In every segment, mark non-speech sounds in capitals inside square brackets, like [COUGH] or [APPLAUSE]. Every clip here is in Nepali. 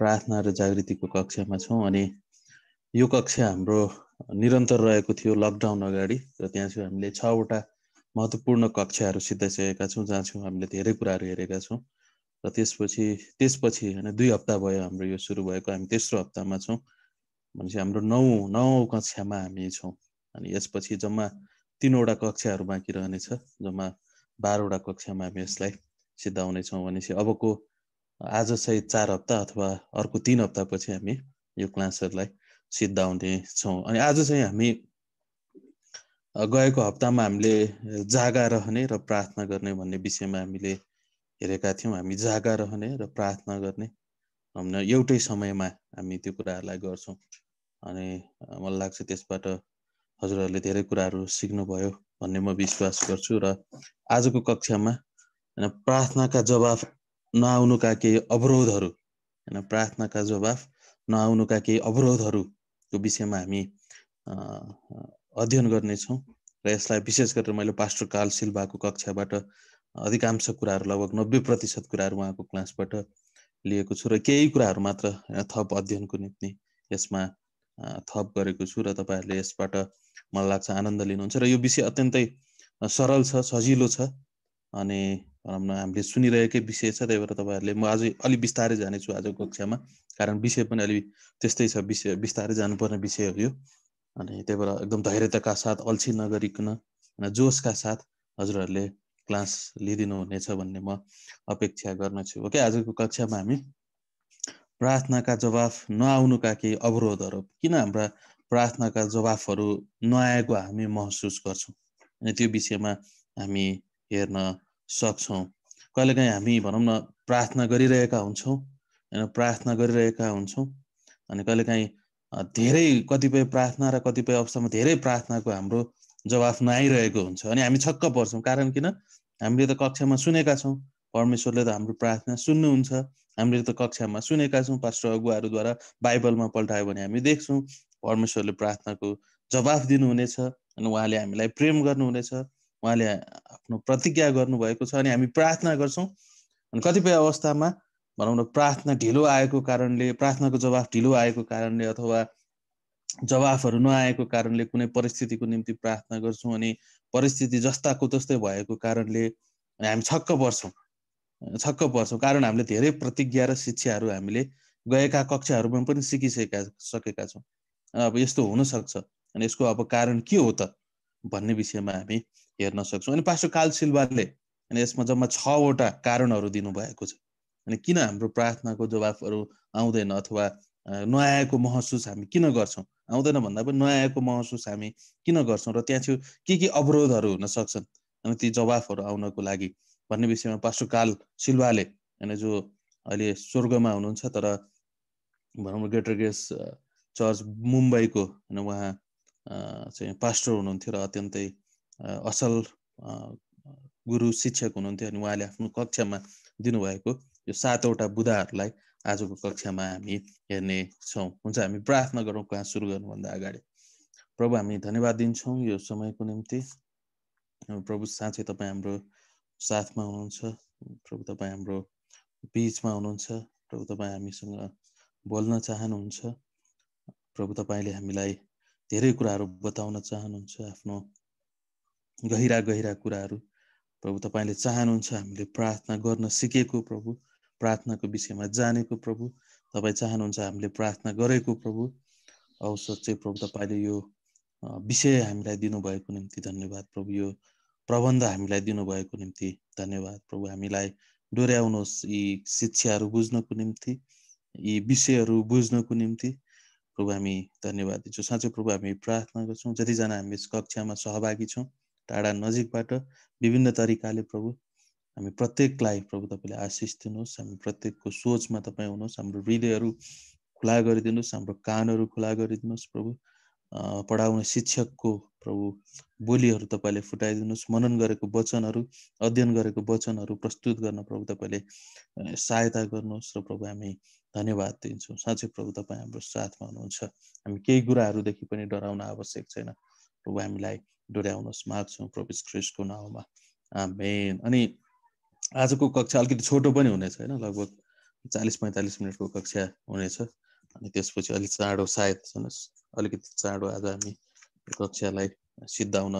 प्रार्थना र जागृतिको कक्षामा छौँ अनि यो कक्षा हाम्रो निरन्तर रहेको थियो लकडाउन अगाडि र त्यहाँ चाहिँ हामीले छवटा महत्त्वपूर्ण कक्षाहरू सिद्धाइसकेका छौँ जहाँ चाहिँ हामीले धेरै कुराहरू हेरेका छौँ र त्यसपछि त्यसपछि होइन दुई हप्ता भयो हाम्रो यो सुरु भएको हामी तेस्रो हप्तामा छौँ भनेपछि हाम्रो नौ नौ कक्षामा हामी छौँ अनि यसपछि जम्मा तिनवटा कक्षाहरू बाँकी रहनेछ जम्मा बाह्रवटा कक्षामा हामी यसलाई सिद्धाउनेछौँ भनेपछि अबको आज चाहिँ चार हप्ता अथवा अर्को तिन हप्तापछि हामी यो क्लासहरूलाई सिद्धाउने छौँ अनि आज चाहिँ हामी गएको हप्तामा हामीले जागा रहने र प्रार्थना गर्ने भन्ने विषयमा हामीले हेरेका थियौँ हामी जागा रहने र प्रार्थना गर्ने एउटै समयमा हामी त्यो कुराहरूलाई गर्छौँ अनि मलाई लाग्छ त्यसबाट हजुरहरूले धेरै कुराहरू सिक्नुभयो भन्ने म विश्वास गर्छु र आजको कक्षामा प्रार्थनाका जवाफ नआउनुका केही अवरोधहरू होइन प्रार्थनाका जवाफ नआउनुका केही अवरोधहरूको विषयमा हामी अध्ययन गर्नेछौँ र यसलाई विशेष गरेर मैले पास्टर काल सिल्भाको कक्षाबाट अधिकांश कुराहरू लगभग नब्बे प्रतिशत कुराहरू उहाँको क्लासबाट लिएको छु र केही कुराहरू मात्र थप अध्ययनको निम्ति यसमा थप गरेको छु र तपाईँहरूले यसबाट मलाई लाग्छ आनन्द लिनुहुन्छ र यो विषय अत्यन्तै सरल छ सजिलो छ अनि भनौँ न हामीले सुनिरहेकै विषय छ त्यही भएर तपाईँहरूले म आज अलिक बिस्तारै जानेछु आजको कक्षामा कारण विषय पनि अलि त्यस्तै छ विषय बिस्तारै जानुपर्ने विषय हो यो अनि त्यही भएर एकदम धैर्यताका साथ अल्छी नगरिकन जोसका साथ हजुरहरूले क्लास लिइदिनु हुनेछ भन्ने म अपेक्षा गर्नेछु ओके आजको कक्षामा हामी प्रार्थनाका जवाफ नआउनुका केही अवरोधहरू किन हाम्रा प्रार्थनाका जवाफहरू नआएको हामी महसुस गर्छौँ अनि त्यो विषयमा हामी हेर्न सक्छौँ कहिलेकाहीँ हामी भनौँ न प्रार्थना गरिरहेका हुन्छौँ होइन प्रार्थना गरिरहेका हुन्छौँ अनि कहिलेकाहीँ धेरै कतिपय प्रार्थना र कतिपय अवस्थामा धेरै प्रार्थनाको हाम्रो जवाफ नआइरहेको हुन्छ अनि हामी छक्क पर्छौँ कारण किन हामीले त कक्षामा सुनेका छौँ परमेश्वरले त हाम्रो प्रार्थना सुन्नुहुन्छ हामीले त कक्षामा सुनेका छौँ पास्टर अगुवाहरूद्वारा बाइबलमा पल्टायो भने हामी देख्छौँ परमेश्वरले प्रार्थनाको जवाफ दिनुहुनेछ अनि उहाँले हामीलाई प्रेम गर्नुहुनेछ उहाँले आफ्नो प्रतिज्ञा गर्नुभएको छ अनि हामी प्रार्थना गर्छौँ अनि कतिपय अवस्थामा भनौँ न प्रार्थना ढिलो आएको कारणले प्रार्थनाको जवाफ ढिलो आएको कारणले अथवा जवाफहरू नआएको कारणले कुनै परिस्थितिको निम्ति प्रार्थना गर्छौँ अनि परिस्थिति जस्ताको तस्तै भएको कारणले अनि हामी छक्क पर्छौँ छक्क पर्छौँ कारण हामीले धेरै प्रतिज्ञा र शिक्षाहरू हामीले गएका कक्षाहरूमा पनि सिकिसकेका सकेका छौँ अब यस्तो हुनसक्छ अनि यसको अब कारण के हो त भन्ने विषयमा हामी हेर्न सक्छौँ अनि पास्टर काल सिल्भाले अनि यसमा जम्मा छवटा कारणहरू दिनुभएको छ अनि किन हाम्रो प्रार्थनाको जवाफहरू आउँदैन अथवा नआएको महसुस हामी किन गर्छौँ आउँदैन भन्दा पनि नआएको महसुस हामी किन गर्छौँ र त्यहाँ थियो के के अवरोधहरू हुन सक्छन् अनि ती जवाफहरू आउनको लागि भन्ने विषयमा पास्टर काल सिल्भाले अनि जो अहिले स्वर्गमा हुनुहुन्छ तर भनौँ ग्रेटर ग्रेस चर्च मुम्बईको होइन उहाँ चाहिँ पास्टर हुनुहुन्थ्यो र अत्यन्तै असल गुरु शिक्षक हुनुहुन्थ्यो अनि उहाँले आफ्नो कक्षामा दिनुभएको यो सातवटा बुधाहरूलाई आजको कक्षामा हामी हेर्ने छौँ हुन्छ हामी प्रार्थना गरौँ कहाँ सुरु गर्नुभन्दा अगाडि प्रभु हामी धन्यवाद दिन्छौँ यो समयको निम्ति प्रभु साँच्चै तपाईँ हाम्रो साथमा हुनुहुन्छ प्रभु तपाईँ हाम्रो बिचमा हुनुहुन्छ प्रभु तपाईँ हामीसँग बोल्न चाहनुहुन्छ प्रभु तपाईँले हामीलाई धेरै कुराहरू बताउन चाहनुहुन्छ आफ्नो गहिरा गहिरा कुराहरू प्रभु तपाईँले चाहनुहुन्छ हामीले प्रार्थना गर्न सिकेको प्रभु प्रार्थनाको विषयमा जानेको प्रभु तपाईँ चाहनुहुन्छ हामीले प्रार्थना गरेको प्रभु अवसर चाहिँ प्रभु तपाईँले यो विषय हामीलाई दिनुभएको निम्ति धन्यवाद प्रभु यो प्रबन्ध हामीलाई दिनुभएको निम्ति धन्यवाद प्रभु हामीलाई डोर्याउनुहोस् यी शिक्षाहरू बुझ्नको निम्ति यी विषयहरू बुझ्नको निम्ति प्रभु हामी धन्यवाद दिन्छौँ साँच्चै प्रभु हामी प्रार्थना गर्छौँ जतिजना हामी यस कक्षामा सहभागी छौँ टाढा नजिकबाट विभिन्न तरिकाले प्रभु हामी प्रत्येकलाई प्रभु तपाईँले आशिष दिनुहोस् हामी प्रत्येकको सोचमा तपाईँ हुनुहोस् हाम्रो हृदयहरू खुला गरिदिनुहोस् हाम्रो कानहरू खुला गरिदिनुहोस् प्रभु पढाउने शिक्षकको प्रभु बोलीहरू तपाईँले फुटाइदिनुहोस् मनन गरेको वचनहरू अध्ययन गरेको वचनहरू प्रस्तुत गर्न प्रभु तपाईँले सहायता गर्नुहोस् र प्रभु हामी धन्यवाद दिन्छौँ साँच्चै प्रभु तपाईँ हाम्रो साथमा हुनुहुन्छ हामी केही कुराहरूदेखि पनि डराउन आवश्यक छैन प्रभु हामीलाई डोर्याउनुहोस् माग्छौँ प्रभु क्रिस्टको नाउँमा मेन अनि आजको कक्षा अलिकति छोटो पनि हुनेछ होइन लगभग चालिस पैँतालिस मिनटको कक्षा हुनेछ अनि त्यसपछि अलिक चाँडो सायद सुन्नुहोस् अलिकति चाँडो आज हामी कक्षालाई सिद्धाउन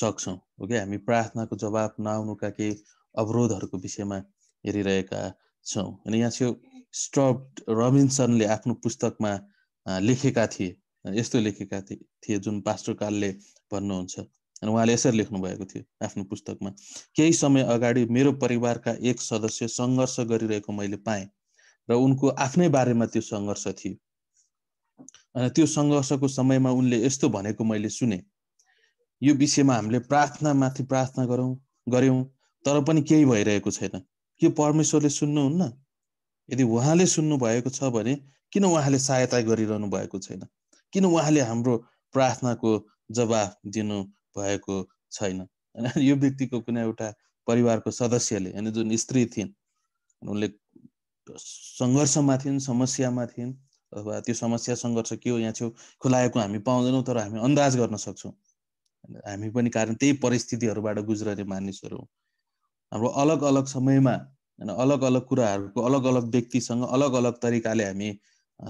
सक्छौँ हो कि हामी प्रार्थनाको जवाब नआउनुका केही अवरोधहरूको विषयमा हेरिरहेका छौँ अनि यहाँ थियो स्टप रबिन्सनले आफ्नो पुस्तकमा लेखेका थिए यस्तो लेखेका थिए जुन पास्टर कालले भन्नुहुन्छ अनि उहाँले यसरी लेख्नुभएको थियो आफ्नो पुस्तकमा केही समय अगाडि मेरो परिवारका एक सदस्य सङ्घर्ष गरिरहेको मैले पाएँ र उनको आफ्नै बारेमा त्यो सङ्घर्ष थियो अनि त्यो सङ्घर्षको समयमा उनले यस्तो भनेको मैले सुने यो विषयमा हामीले प्रार्थनामाथि प्रार्थना गरौँ गऱ्यौँ तर पनि केही भइरहेको छैन के परमेश्वरले सुन्नुहुन्न यदि उहाँले सुन्नु भएको छ भने किन उहाँले सहायता गरिरहनु भएको छैन किन उहाँले हाम्रो प्रार्थनाको जवाफ दिनु भएको छैन होइन यो व्यक्तिको कुनै एउटा परिवारको सदस्यले होइन जुन स्त्री थिइन् उनले सङ्घर्षमा थिइन् समस्यामा थिइन् अथवा त्यो समस्या सङ्घर्ष के हो यहाँ छेउ खुलाएको हामी पाउँदैनौँ तर हामी अन्दाज गर्न सक्छौँ हामी पनि कारण त्यही परिस्थितिहरूबाट गुज्रने मानिसहरू हाम्रो अलग अलग समयमा होइन अलग अलग कुराहरूको अलग अलग व्यक्तिसँग अलग अलग तरिकाले हामी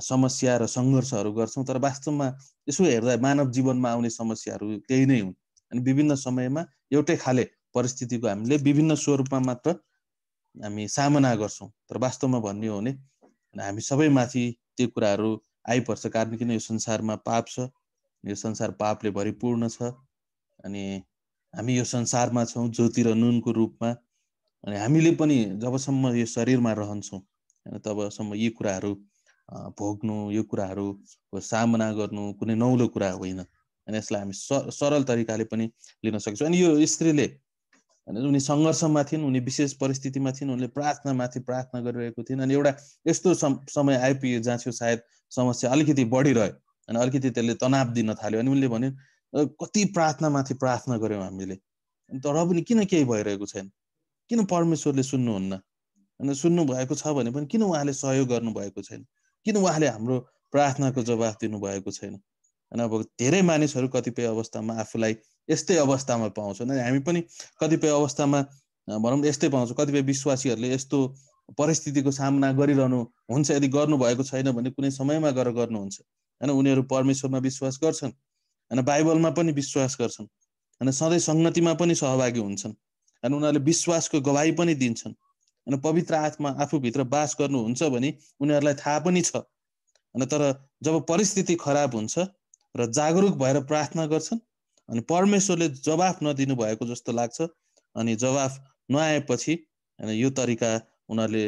समस्या र सङ्घर्षहरू गर्छौँ तर वास्तवमा यसो हेर्दा मानव जीवनमा आउने समस्याहरू त्यही नै हुन् अनि विभिन्न समयमा एउटै खाले परिस्थितिको हामीले विभिन्न स्वरूपमा मात्र हामी सामना गर्छौँ तर वास्तवमा भन्ने हो भने हामी सबैमाथि त्यो कुराहरू आइपर्छ कारण किन यो संसारमा पाप छ यो संसार पापले भरिपूर्ण छ अनि हामी यो संसारमा छौँ ज्योति र नुनको रूपमा अनि हामीले पनि जबसम्म यो शरीरमा रहन्छौँ तबसम्म यी कुराहरू भोग्नु यो कुराहरू सामना गर्नु कुनै नौलो कुरा होइन अनि यसलाई हामी सरल तरिकाले पनि लिन सक्छौँ अनि यो स्त्रीले उनी सङ्घर्षमा थिइन् उनी विशेष परिस्थितिमा थिइन् उनले प्रार्थनामाथि प्रार्थना गरिरहेको थिइन् अनि एउटा यस्तो समय आइपुग्यो जहाँ चाहिँ सायद समस्या अलिकति बढिरह्यो अनि अलिकति त्यसले तनाव दिन थाल्यो अनि उनले भन्यो कति प्रार्थनामाथि प्रार्थना गऱ्यौँ हामीले तर पनि किन केही भइरहेको छैन किन परमेश्वरले सुन्नुहुन्न अनि सुन्नु भएको छ भने पनि किन उहाँले सहयोग गर्नुभएको छैन किन उहाँले हाम्रो प्रार्थनाको जवाफ दिनुभएको छैन होइन अब धेरै मानिसहरू कतिपय अवस्थामा आफूलाई यस्तै अवस्थामा पाउँछन् हामी पनि कतिपय अवस्थामा भनौँ यस्तै पाउँछौँ कतिपय विश्वासीहरूले यस्तो परिस्थितिको सामना गरिरहनु हुन्छ यदि गर्नुभएको छैन भने कुनै समयमा गएर गर्नुहुन्छ होइन उनीहरू परमेश्वरमा विश्वास गर्छन् होइन बाइबलमा पनि विश्वास गर्छन् होइन सधैँ सङ्गतिमा पनि सहभागी हुन्छन् होइन उनीहरूले विश्वासको गवाही पनि दिन्छन् होइन पवित्र आत्मा आफूभित्र बास गर्नुहुन्छ भने उनीहरूलाई थाहा पनि छ होइन तर जब परिस्थिति खराब हुन्छ र जागरुक भएर प्रार्थना गर्छन् अनि परमेश्वरले जवाफ नदिनु भएको जस्तो लाग्छ अनि जवाफ नआएपछि होइन यो तरिका उनीहरूले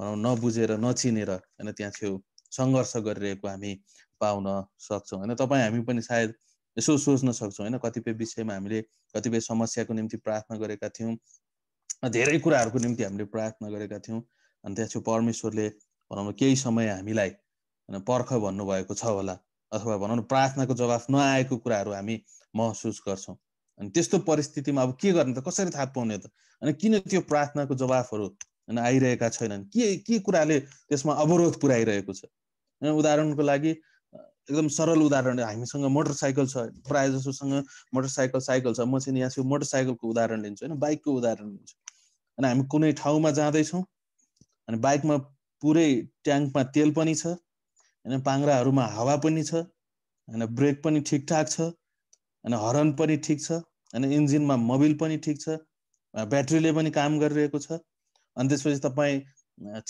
भनौँ नबुझेर नचिनेर होइन त्यहाँ थियो सङ्घर्ष गरिरहेको हामी पाउन सक्छौँ होइन तपाईँ हामी पनि सायद यसो सोच्न सक्छौँ होइन कतिपय विषयमा हामीले कतिपय समस्याको निम्ति प्रार्थना गरेका थियौँ धेरै कुराहरूको निम्ति हामीले प्रार्थना गरेका थियौँ अनि त्यसो परमेश्वरले भनौँ न केही समय हामीलाई पर्ख भन्नुभएको छ होला अथवा भनौँ न प्रार्थनाको जवाफ नआएको कुराहरू हामी महसुस गर्छौँ अनि त्यस्तो परिस्थितिमा अब के गर्ने त कसरी थाहा पाउने त अनि किन त्यो प्रार्थनाको जवाफहरू होइन आइरहेका छैनन् के के कुराले त्यसमा अवरोध पुर्याइरहेको छ उदाहरणको लागि एकदम सरल उदाहरण हामीसँग मोटरसाइकल छ प्रायः जसोसँग मोटरसाइकल साइकल छ म चाहिँ यहाँ मोटरसाइकलको उदाहरण लिन्छु होइन बाइकको उदाहरण लिन्छु अनि हामी कुनै ठाउँमा जाँदैछौँ अनि बाइकमा पुरै ट्याङ्कमा तेल पनि छ होइन पाङ्राहरूमा हावा पनि छ होइन ब्रेक पनि ठिकठाक छ होइन हर्न पनि ठिक छ होइन इन्जिनमा मबिल पनि ठिक छ ब्याट्रीले पनि काम गरिरहेको छ अनि त्यसपछि तपाईँ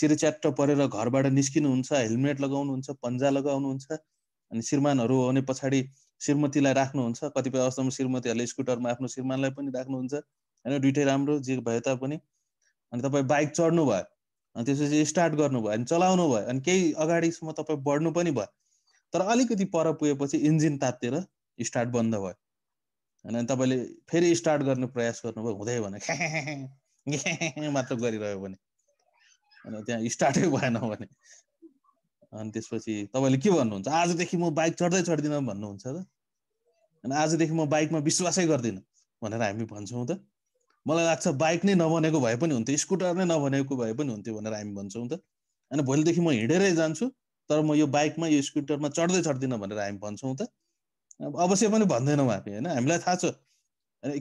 चिरच्याट्ट परेर घरबाट निस्किनुहुन्छ हेलमेट लगाउनुहुन्छ पन्जा लगाउनुहुन्छ अनि श्रीमानहरू आउने पछाडि श्रीमतीलाई राख्नुहुन्छ कतिपय अवस्थामा श्रीमतीहरूले स्कुटरमा आफ्नो श्रीमानलाई पनि राख्नुहुन्छ होइन दुइटै राम्रो जे भए तापनि अनि तपाईँ बाइक चढ्नु भयो अनि त्यसपछि स्टार्ट गर्नुभयो अनि चलाउनु भयो अनि केही अगाडिसम्म तपाईँ बढ्नु पनि भयो तर अलिकति पर पुगेपछि इन्जिन तातेर स्टार्ट बन्द भयो होइन तपाईँले फेरि स्टार्ट गर्ने प्रयास गर्नुभयो हुँदै भने [LAUGHS] मात्र गरिरह्यो भने अनि त्यहाँ स्टार्टै भएन भने अनि त्यसपछि तपाईँले के भन्नुहुन्छ आजदेखि म बाइक चढ्दै चढ्दिनँ भन्नुहुन्छ त अनि आजदेखि म बाइकमा विश्वासै गर्दिनँ भनेर हामी भन्छौँ त मलाई लाग्छ बाइक नै नबनेको भए पनि हुन्थ्यो स्कुटर नै नबनेको भए पनि हुन्थ्यो भनेर हामी भन्छौँ त अनि भोलिदेखि म हिँडेरै जान्छु तर म यो बाइकमा यो स्कुटरमा चढ्दै चढ्दिनँ भनेर हामी भन्छौँ त अब अवश्य पनि भन्दैनौँ हामी होइन हामीलाई थाहा छ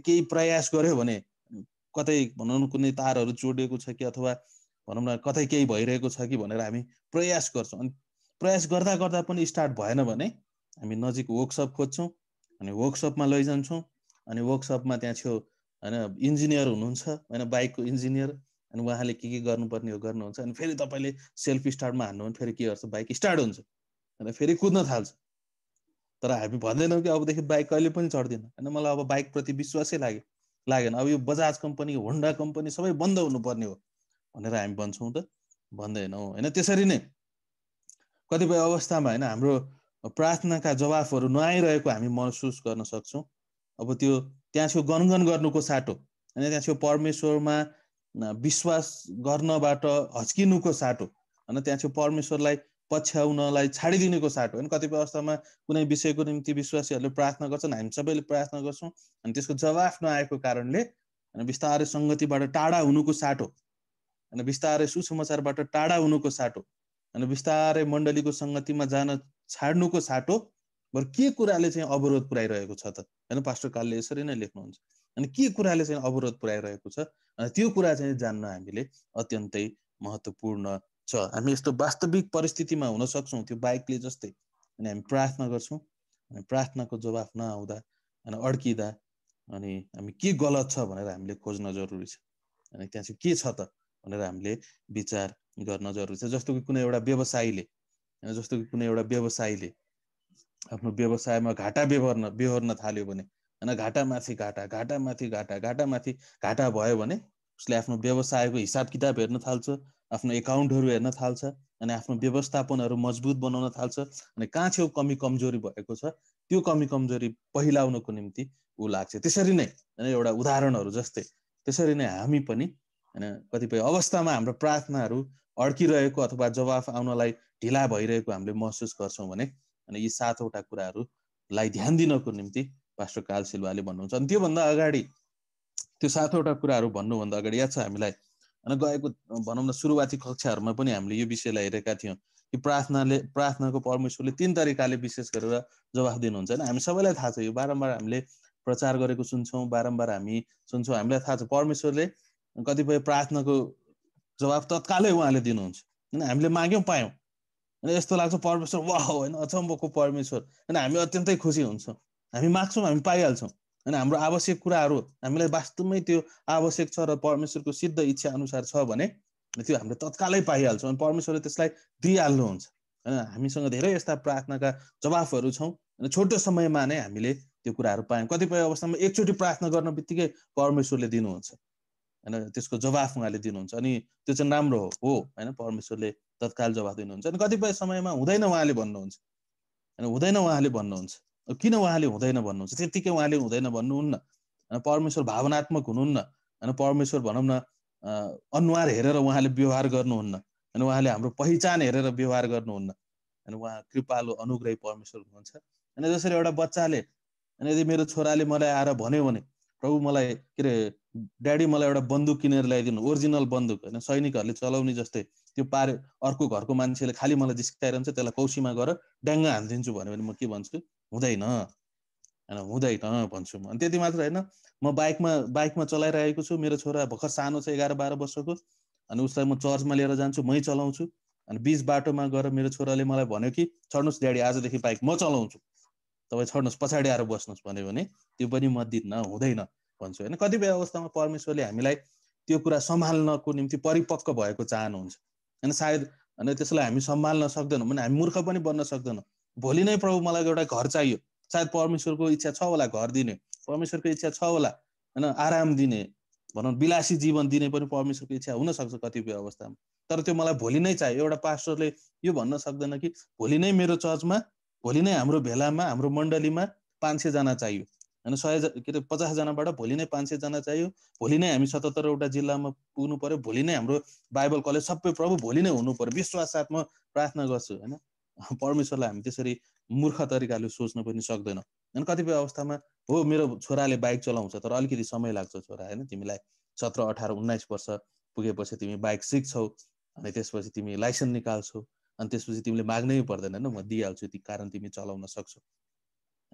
केही प्रयास गऱ्यो भने कतै भनौँ न कुनै तारहरू जोडिएको छ कि अथवा भनौँ न कतै केही भइरहेको छ कि भनेर हामी प्रयास गर्छौँ अनि प्रयास गर्दा गर्दा पनि स्टार्ट भएन भने हामी नजिक वर्कसप खोज्छौँ अनि वर्कसपमा लैजान्छौँ अनि वर्कसपमा त्यहाँ छेउ होइन इन्जिनियर हुनुहुन्छ होइन बाइकको इन्जिनियर अनि उहाँले के के गर्नुपर्ने हो गर्नुहुन्छ अनि फेरि तपाईँले सेल्फ स्टार्टमा हान्नु भने फेरि के गर्छ बाइक स्टार्ट हुन्छ होइन फेरि कुद्न थाल्छ तर हामी भन्दैनौँ कि अबदेखि बाइक कहिले पनि चढ्दैन होइन मलाई अब बाइकप्रति विश्वासै लाग्यो लागेन अब यो बजाज कम्पनी होन्डा कम्पनी सबै बन्द हुनुपर्ने हो भनेर हामी भन्छौँ त भन्दैनौँ होइन त्यसरी नै कतिपय अवस्थामा होइन हाम्रो प्रार्थनाका जवाफहरू नआइरहेको हामी महसुस गर्न सक्छौँ अब त्यो त्यहाँ थियो गनगन गर्नुको साटो होइन त्यहाँ थियो परमेश्वरमा विश्वास गर्नबाट हच्किनुको साटो होइन त्यहाँ थियो परमेश्वरलाई पछ्याउनलाई छाडिदिनेको साटो होइन कतिपय अवस्थामा कुनै विषयको निम्ति विश्वासीहरूले प्रार्थना गर्छन् हामी सबैले प्रार्थना गर्छौँ अनि त्यसको जवाफ नआएको कारणले होइन बिस्तारै सङ्गतिबाट टाढा हुनुको साटो होइन बिस्तारै सुसमाचारबाट टाढा हुनुको साटो होइन बिस्तारै मण्डलीको सङ्गतिमा जान छाड्नुको साटो बरु के कुराले चाहिँ अवरोध पुऱ्याइरहेको छ त होइन पास्टर कालले यसरी नै लेख्नुहुन्छ अनि के कुराले चाहिँ अवरोध पुऱ्याइरहेको छ त्यो कुरा चाहिँ जान्न हामीले अत्यन्तै महत्त्वपूर्ण छ हामी यस्तो वास्तविक परिस्थितिमा हुन सक्छौँ त्यो बाइकले जस्तै अनि हामी प्रार्थना गर्छौँ अनि प्रार्थनाको जवाफ नआउँदा अनि अड्किँदा अनि हामी के गलत छ भनेर हामीले खोज्न जरुरी छ अनि त्यहाँ चाहिँ के छ त भनेर हामीले विचार गर्न जरुरी छ जस्तो कि कुनै एउटा व्यवसायीले जस्तो कि कुनै एउटा व्यवसायीले आफ्नो व्यवसायमा घाटा बेहोर्न बेहोर्न थाल्यो भने होइन घाटामाथि घाटा घाटामाथि घाटा घाटामाथि घाटा भयो भने उसले आफ्नो व्यवसायको हिसाब किताब हेर्न थाल्छ आफ्नो एकाउन्टहरू हेर्न थाल्छ अनि आफ्नो व्यवस्थापनहरू मजबुत बनाउन थाल्छ अनि कहाँ छेउ कमी कमजोरी भएको छ त्यो कमी कमजोरी पहिलाउनको निम्ति ऊ लाग्छ त्यसरी नै होइन एउटा उदाहरणहरू जस्तै त्यसरी नै हामी पनि होइन कतिपय अवस्थामा हाम्रो प्रार्थनाहरू अड्किरहेको अथवा जवाफ आउनलाई ढिला भइरहेको हामीले महसुस गर्छौँ भने अनि यी सातवटा कुराहरूलाई ध्यान दिनको निम्ति पास्टर काल सिल्वाले भन्नुहुन्छ अनि त्योभन्दा अगाडि त्यो सातवटा कुराहरू भन्नुभन्दा अगाडि याद छ हामीलाई अनि गएको भनौँ न सुरुवाती कक्षाहरूमा पनि हामीले यो विषयलाई हेरेका थियौँ कि प्रार्थनाले प्रार्थनाको परमेश्वरले तिन तरिकाले विशेष गरेर जवाफ दिनुहुन्छ होइन हामी सबैलाई थाहा छ यो बारम्बार हामीले प्रचार गरेको सुन्छौँ बारम्बार हामी सुन्छौँ हामीलाई थाहा छ परमेश्वरले कतिपय प्रार्थनाको जवाब तत्कालै उहाँले दिनुहुन्छ होइन हामीले माग्यौँ पायौँ अनि यस्तो लाग्छ परमेश्वर वा होइन अचम्बको परमेश्वर होइन हामी अत्यन्तै खुसी हुन्छौँ हामी माग्छौँ हामी पाइहाल्छौँ होइन हाम्रो आवश्यक कुराहरू हामीलाई वास्तवमै त्यो आवश्यक छ र परमेश्वरको सिद्ध इच्छा अनुसार छ भने त्यो हामीले तत्कालै पाइहाल्छौँ अनि परमेश्वरले त्यसलाई दिइहाल्नुहुन्छ होइन हामीसँग धेरै यस्ता प्रार्थनाका जवाफहरू छौँ अनि छोटो समयमा नै हामीले त्यो कुराहरू पायौँ कतिपय अवस्थामा एकचोटि प्रार्थना गर्न बित्तिकै परमेश्वरले दिनुहुन्छ होइन त्यसको जवाफ उहाँले दिनुहुन्छ अनि त्यो चाहिँ राम्रो हो होइन परमेश्वरले तत्काल जवाफ दिनुहुन्छ अनि कतिपय समयमा हुँदैन उहाँले भन्नुहुन्छ होइन हुँदैन उहाँले भन्नुहुन्छ किन उहाँले हुँदैन भन्नुहुन्छ त्यतिकै उहाँले हुँदैन भन्नुहुन्न होइन परमेश्वर भावनात्मक हुनुहुन्न होइन परमेश्वर भनौँ न अनुहार हेरेर उहाँले व्यवहार गर्नुहुन्न होइन उहाँले हाम्रो पहिचान हेरेर व्यवहार गर्नुहुन्न होइन उहाँ कृपालु अनुग्रही परमेश्वर हुनुहुन्छ होइन जसरी एउटा बच्चाले होइन यदि मेरो छोराले मलाई आएर भन्यो भने प्रभु मलाई के अरे ड्याडी मलाई एउटा बन्दुक किनेर ल्याइदिनु ओरिजिनल बन्दुक होइन सैनिकहरूले चलाउने जस्तै त्यो पारे अर्को घरको मान्छेले खालि मलाई जिस्काइरहन्छ त्यसलाई कौसीमा गएर ड्याङ्ग हानिदिन्छु भन्यो भने म के भन्छु हुँदैन होइन हुँदैन भन्छु म अनि त्यति मात्र होइन म बाइकमा बाइकमा चलाइरहेको छु मेरो छोरा भर्खर सानो छ एघार बाह्र वर्षको अनि उसलाई म चर्चमा लिएर जान्छु मै चलाउँछु अनि बिच बाटोमा गएर मेरो छोराले मलाई भन्यो कि चढ्नुहोस् ड्याडी आजदेखि बाइक म चलाउँछु तपाईँ छोड्नुहोस् पछाडि आएर बस्नुहोस् भन्यो भने त्यो पनि मद्दित न हुँदैन भन्छु होइन कतिपय अवस्थामा परमेश्वरले हामीलाई त्यो कुरा सम्हाल्नको निम्ति परिपक्व भएको चाहनुहुन्छ होइन सायद होइन त्यसलाई हामी सम्हाल्न सक्दैनौँ भने हामी मूर्ख पनि बन्न सक्दैनौँ भोलि नै प्रभु मलाई एउटा घर चाहियो सायद परमेश्वरको इच्छा छ होला घर दिने परमेश्वरको इच्छा छ होला होइन आराम दिने भनौँ विलासी जीवन दिने पनि परमेश्वरको इच्छा हुनसक्छ कतिपय अवस्थामा तर त्यो मलाई भोलि नै चाहियो एउटा पास्टरले यो भन्न सक्दैन कि भोलि नै मेरो चर्चमा भोलि नै हाम्रो भेलामा हाम्रो मण्डलीमा पाँच सयजना चाहियो होइन सय के अरे पचासजनाबाट भोलि नै पाँच सयजना चाहियो भोलि नै हामी सतहत्तरवटा जिल्लामा पुग्नु पऱ्यो भोलि नै हाम्रो बाइबल कलेज सबै प्रभु भोलि नै हुनु पऱ्यो विश्वास साथमा प्रार्थना गर्छु होइन परमेश्वरलाई हामी त्यसरी मूर्ख तरिकाले सोच्न पनि सक्दैन होइन कतिपय अवस्थामा हो मेरो छोराले बाइक चलाउँछ तर अलिकति समय लाग्छ छोरा होइन तिमीलाई सत्र अठार उन्नाइस वर्ष पुगेपछि तिमी बाइक सिक्छौ अनि त्यसपछि तिमी लाइसेन्स निकाल्छौ अनि त्यसपछि तिमीले माग्नै पर्दैन होइन म दिइहाल्छु ती कारण तिमी चलाउन सक्छौ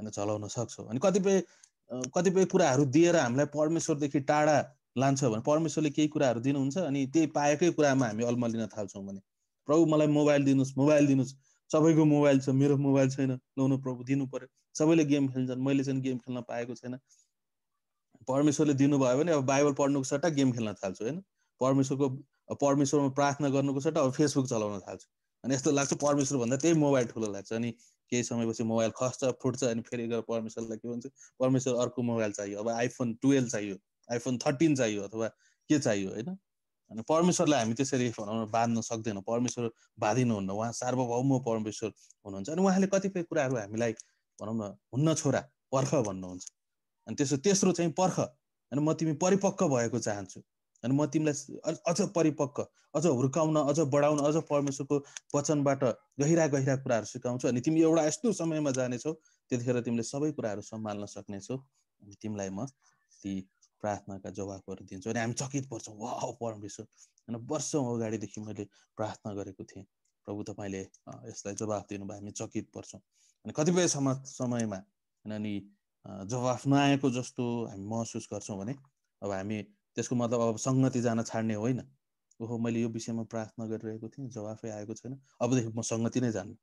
होइन चलाउन सक्छौँ अनि कतिपय कतिपय कुराहरू दिएर हामीलाई परमेश्वरदेखि टाढा लान्छ भने परमेश्वरले केही कुराहरू दिनुहुन्छ अनि त्यही पाएकै कुरामा हामी लिन थाल्छौँ भने प्रभु मलाई मोबाइल दिनुहोस् मोबाइल दिनुहोस् सबैको मोबाइल छ मेरो मोबाइल छैन लाउनु प्रभु दिनु पऱ्यो सबैले गेम खेल्छन् मैले चाहिँ गेम खेल्न पाएको छैन परमेश्वरले दिनुभयो भने अब बाइबल पढ्नुको सट्टा गेम खेल्न थाल्छु होइन परमेश्वरको परमेश्वरमा प्रार्थना गर्नुको सट्टा अब फेसबुक चलाउन थाल्छु अनि यस्तो लाग्छ परमेश्वरभन्दा त्यही मोबाइल ठुलो लाग्छ अनि केही समयपछि मोबाइल खस्छ फुट्छ अनि फेरि गएर परमेश्वरलाई के भन्छ परमेश्वर अर्को मोबाइल चाहियो अब आइफोन टुवेल्भ चाहियो आइफोन थर्टिन चाहियो अथवा के चाहियो होइन अनि परमेश्वरलाई हामी त्यसरी भनौँ बाँध्न सक्दैनौँ परमेश्वर बाँधिनुहुन्न उहाँ सार्वभौम परमेश्वर हुनुहुन्छ अनि उहाँले कतिपय कुराहरू हामीलाई भनौँ न हुन्न छोरा पर्ख भन्नुहुन्छ अनि त्यसो तेस्रो चाहिँ पर्ख अनि म तिमी परिपक्व भएको चाहन्छु अनि म तिमीलाई अझ परिपक्व अझ हुर्काउन अझ बढाउन अझ परमेश्वरको वचनबाट गहिरा गहिरा कुराहरू सिकाउँछु अनि तिमी एउटा यस्तो समयमा जानेछौ त्यतिखेर तिमीले सबै कुराहरू सम्हाल्न सक्नेछौ अनि तिमीलाई म ती प्रार्थनाका जवाबहरू दिन्छु अनि हामी चकित पर्छौँ वा परमेश्वर होइन वर्षौँ अगाडिदेखि मैले प्रार्थना गरेको थिएँ प्रभु तपाईँले यसलाई जवाफ दिनुभयो हामी चकित पर्छौँ अनि कतिपय सम समयमा होइन अनि जवाफ नआएको जस्तो हामी महसुस गर्छौँ भने अब हामी त्यसको मतलब अब सङ्गति जान छाड्ने होइन ओहो मैले यो विषयमा प्रार्थना गरिरहेको थिएँ जवाफै आएको छैन अबदेखि म सङ्गति नै जान्ने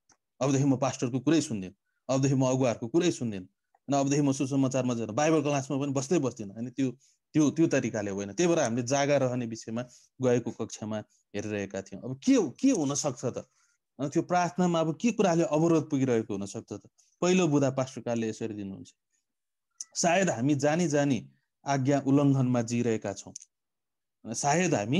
अबदेखि म पास्टरको कुरै सुन्दिनँ अबदेखि म अगुवाहरूको कुरै सुन्दिनँ होइन अबदेखि म सुसमाचारमा जाँदा बाइबल क्लासमा पनि बस्दै बस्दिनँ होइन त्यो त्यो त्यो तरिकाले होइन त्यही भएर हामीले जागा रहने विषयमा गएको कक्षामा हेरिरहेका थियौँ अब के के हुनसक्छ त त्यो प्रार्थनामा अब के कुराले अवरोध पुगिरहेको हुनसक्छ त पहिलो बुधा पास्टरकालले यसरी दिनुहुन्छ सायद हामी जानी जानी आज्ञा उल्लङ्घनमा जिरहेका छौँ सायद हामी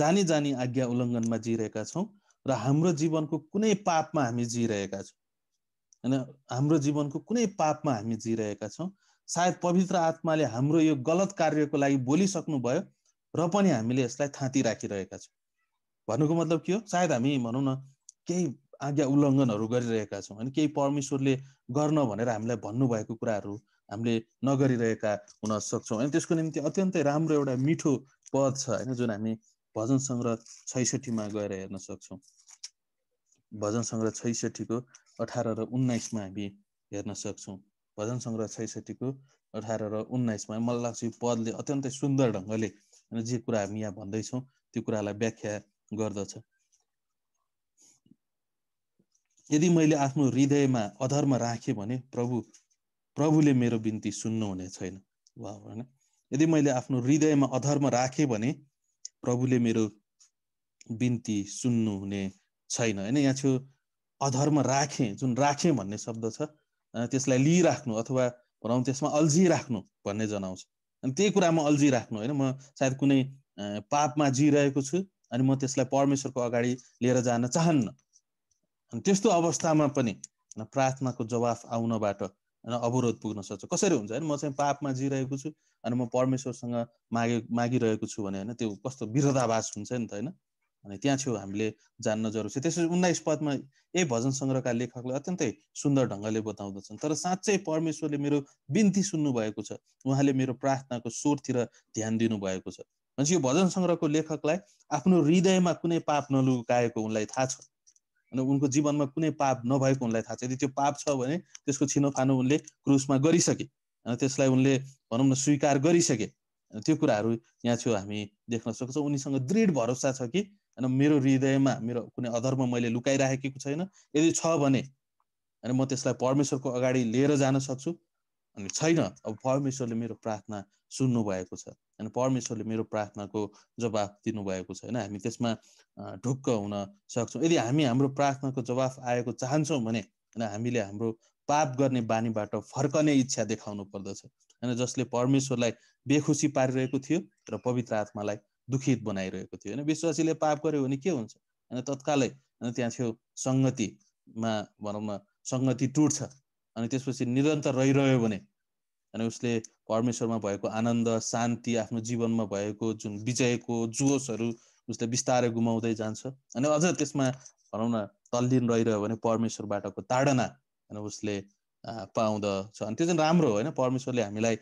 जानी जानी आज्ञा उल्लङ्घनमा जिइरहेका छौँ र हाम्रो जीवनको कुनै पापमा हामी जिइरहेका छौँ होइन हाम्रो जीवनको कुनै पापमा हामी जिइरहेका छौँ सायद पवित्र आत्माले हाम्रो यो गलत कार्यको लागि बोलिसक्नु भयो र पनि हामीले यसलाई थाँती राखिरहेका छौँ भन्नुको मतलब के हो सायद हामी भनौँ न केही आज्ञा उल्लङ्घनहरू गरिरहेका छौँ होइन केही परमेश्वरले गर्न भनेर हामीलाई भन्नुभएको कुराहरू हामीले नगरिरहेका हुन सक्छौँ अनि त्यसको निम्ति अत्यन्तै राम्रो एउटा मिठो पद छ होइन जुन हामी भजन सङ्ग्रह छैसठीमा गएर हेर्न सक्छौँ भजन सङ्ग्रह छैसठीको अठार र उन्नाइसमा हामी हेर्न सक्छौँ भजन सङ्ग्रह छैसठीको अठार र उन्नाइसमा मलाई लाग्छ यो पदले अत्यन्तै सुन्दर ढङ्गले जे कुरा हामी यहाँ भन्दैछौँ त्यो कुरालाई व्याख्या गर्दछ यदि मैले आफ्नो हृदयमा अधर्म राखेँ भने प्रभु प्रभुले मेरो बिन्ती सुन्नुहुने छैन वा होइन यदि मैले आफ्नो हृदयमा अधर्म राखेँ भने प्रभुले मेरो बिन्ती सुन्नुहुने छैन होइन यहाँ छु अधर्म राखेँ जुन राखेँ भन्ने शब्द छ त्यसलाई लिइराख्नु अथवा भनौँ त्यसमा अल्झिराख्नु भन्ने जनाउँछ अनि त्यही कुरामा अल्झिराख्नु होइन म सायद कुनै पापमा जिरहेको छु अनि म त्यसलाई परमेश्वरको अगाडि लिएर जान चाहन्न अनि त्यस्तो अवस्थामा पनि प्रार्थनाको जवाफ आउनबाट होइन अवरोध पुग्न सक्छ कसरी हुन्छ होइन म चाहिँ पापमा जिरहेको छु अनि म परमेश्वरसँग मागे मागिरहेको छु भने होइन त्यो कस्तो विरोधाभास हुन्छ नि त होइन अनि त्यहाँ छेउ हामीले जान्न जरुरी छ त्यसपछि उन्नाइस पदमा यही भजन सङ्ग्रहका लेखकले अत्यन्तै सुन्दर ढङ्गले बताउँदछन् तर साँच्चै परमेश्वरले मेरो बिन्ती सुन्नुभएको छ उहाँले मेरो प्रार्थनाको स्वरतिर ध्यान दिनुभएको छ भनेपछि यो भजन सङ्ग्रहको लेखकलाई आफ्नो हृदयमा कुनै पाप नलुकाएको उनलाई थाहा छ अनि उनको जीवनमा कुनै पाप नभएको उनलाई थाहा छ यदि त्यो पाप छ भने त्यसको छिनोफानो उनले क्रुसमा गरिसके अनि त्यसलाई उनले भनौँ न स्वीकार गरिसके त्यो कुराहरू यहाँ थियो हामी देख्न सक्छौँ उनीसँग दृढ भरोसा छ कि होइन मेरो हृदयमा मेरो कुनै अधर्म मैले लुकाइराखेको छैन यदि छ भने होइन म त्यसलाई परमेश्वरको अगाडि लिएर जान सक्छु अनि छैन अब परमेश्वरले मेरो प्रार्थना सुन्नु भएको छ होइन परमेश्वरले मेरो प्रार्थनाको जवाफ दिनुभएको छ होइन हामी त्यसमा ढुक्क हुन सक्छौँ यदि हामी हाम्रो प्रार्थनाको जवाफ आएको चाहन्छौँ भने होइन हामीले हाम्रो पाप गर्ने बानीबाट फर्कने इच्छा देखाउनु पर्दछ होइन जसले परमेश्वरलाई बेखुसी पारिरहेको थियो र पवित्र आत्मालाई दुखित बनाइरहेको थियो होइन विश्वासीले पाप गर्यो भने के हुन्छ होइन तत्कालै होइन त्यहाँ थियो सङ्गतिमा भनौँ न सङ्गति टुट्छ अनि त्यसपछि निरन्तर रहिरह्यो भने अनि उसले परमेश्वरमा भएको आनन्द शान्ति आफ्नो जीवनमा भएको जुन विजयको जोसहरू उसले बिस्तारै गुमाउँदै जान्छ अनि अझ त्यसमा भनौँ न तल्लिन रहिरह्यो भने परमेश्वरबाटको ताडना अनि उसले पाउँदछ अनि त्यो चाहिँ राम्रो हो होइन परमेश्वरले हामीलाई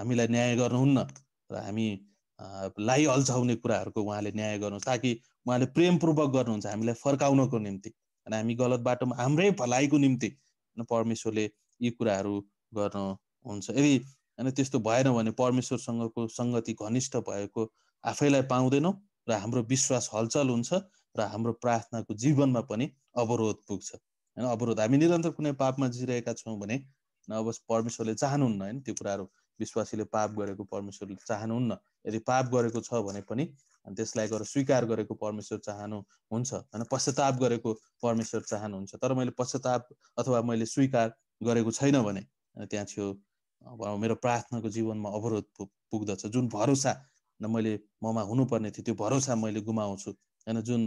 हामीलाई न्याय गर्नुहुन्न र हामी लाई अल्झाउने कुराहरूको उहाँले न्याय गर्नु ताकि उहाँले प्रेमपूर्वक गर्नुहुन्छ हामीलाई फर्काउनको निम्ति अनि हामी गलत बाटोमा हाम्रै भलाइको निम्ति परमेश्वरले यी कुराहरू गर्नु हुन्छ यदि होइन त्यस्तो भएन भने परमेश्वरसँगको सङ्गति घनिष्ठ भएको आफैलाई पाउँदैनौँ र हाम्रो विश्वास हलचल हुन्छ र हाम्रो प्रार्थनाको जीवनमा पनि अवरोध पुग्छ होइन अवरोध हामी निरन्तर कुनै पापमा जिरहेका छौँ भने अब परमेश्वरले चाहनुहुन्न होइन त्यो कुराहरू विश्वासीले पाप गरेको परमेश्वरले चाहनुहुन्न यदि पाप गरेको छ भने पनि त्यसलाई गएर स्वीकार गरेको परमेश्वर चाहनु हुन्छ होइन पश्चाताप गरेको परमेश्वर चाहनुहुन्छ तर मैले पश्चाताप अथवा मैले स्वीकार गरेको छैन भने त्यहाँ थियो अब मेरो प्रार्थनाको जीवनमा अवरोध पुग्दछ जुन भरोसा मैले ममा हुनुपर्ने थियो त्यो भरोसा मैले गुमाउँछु होइन जुन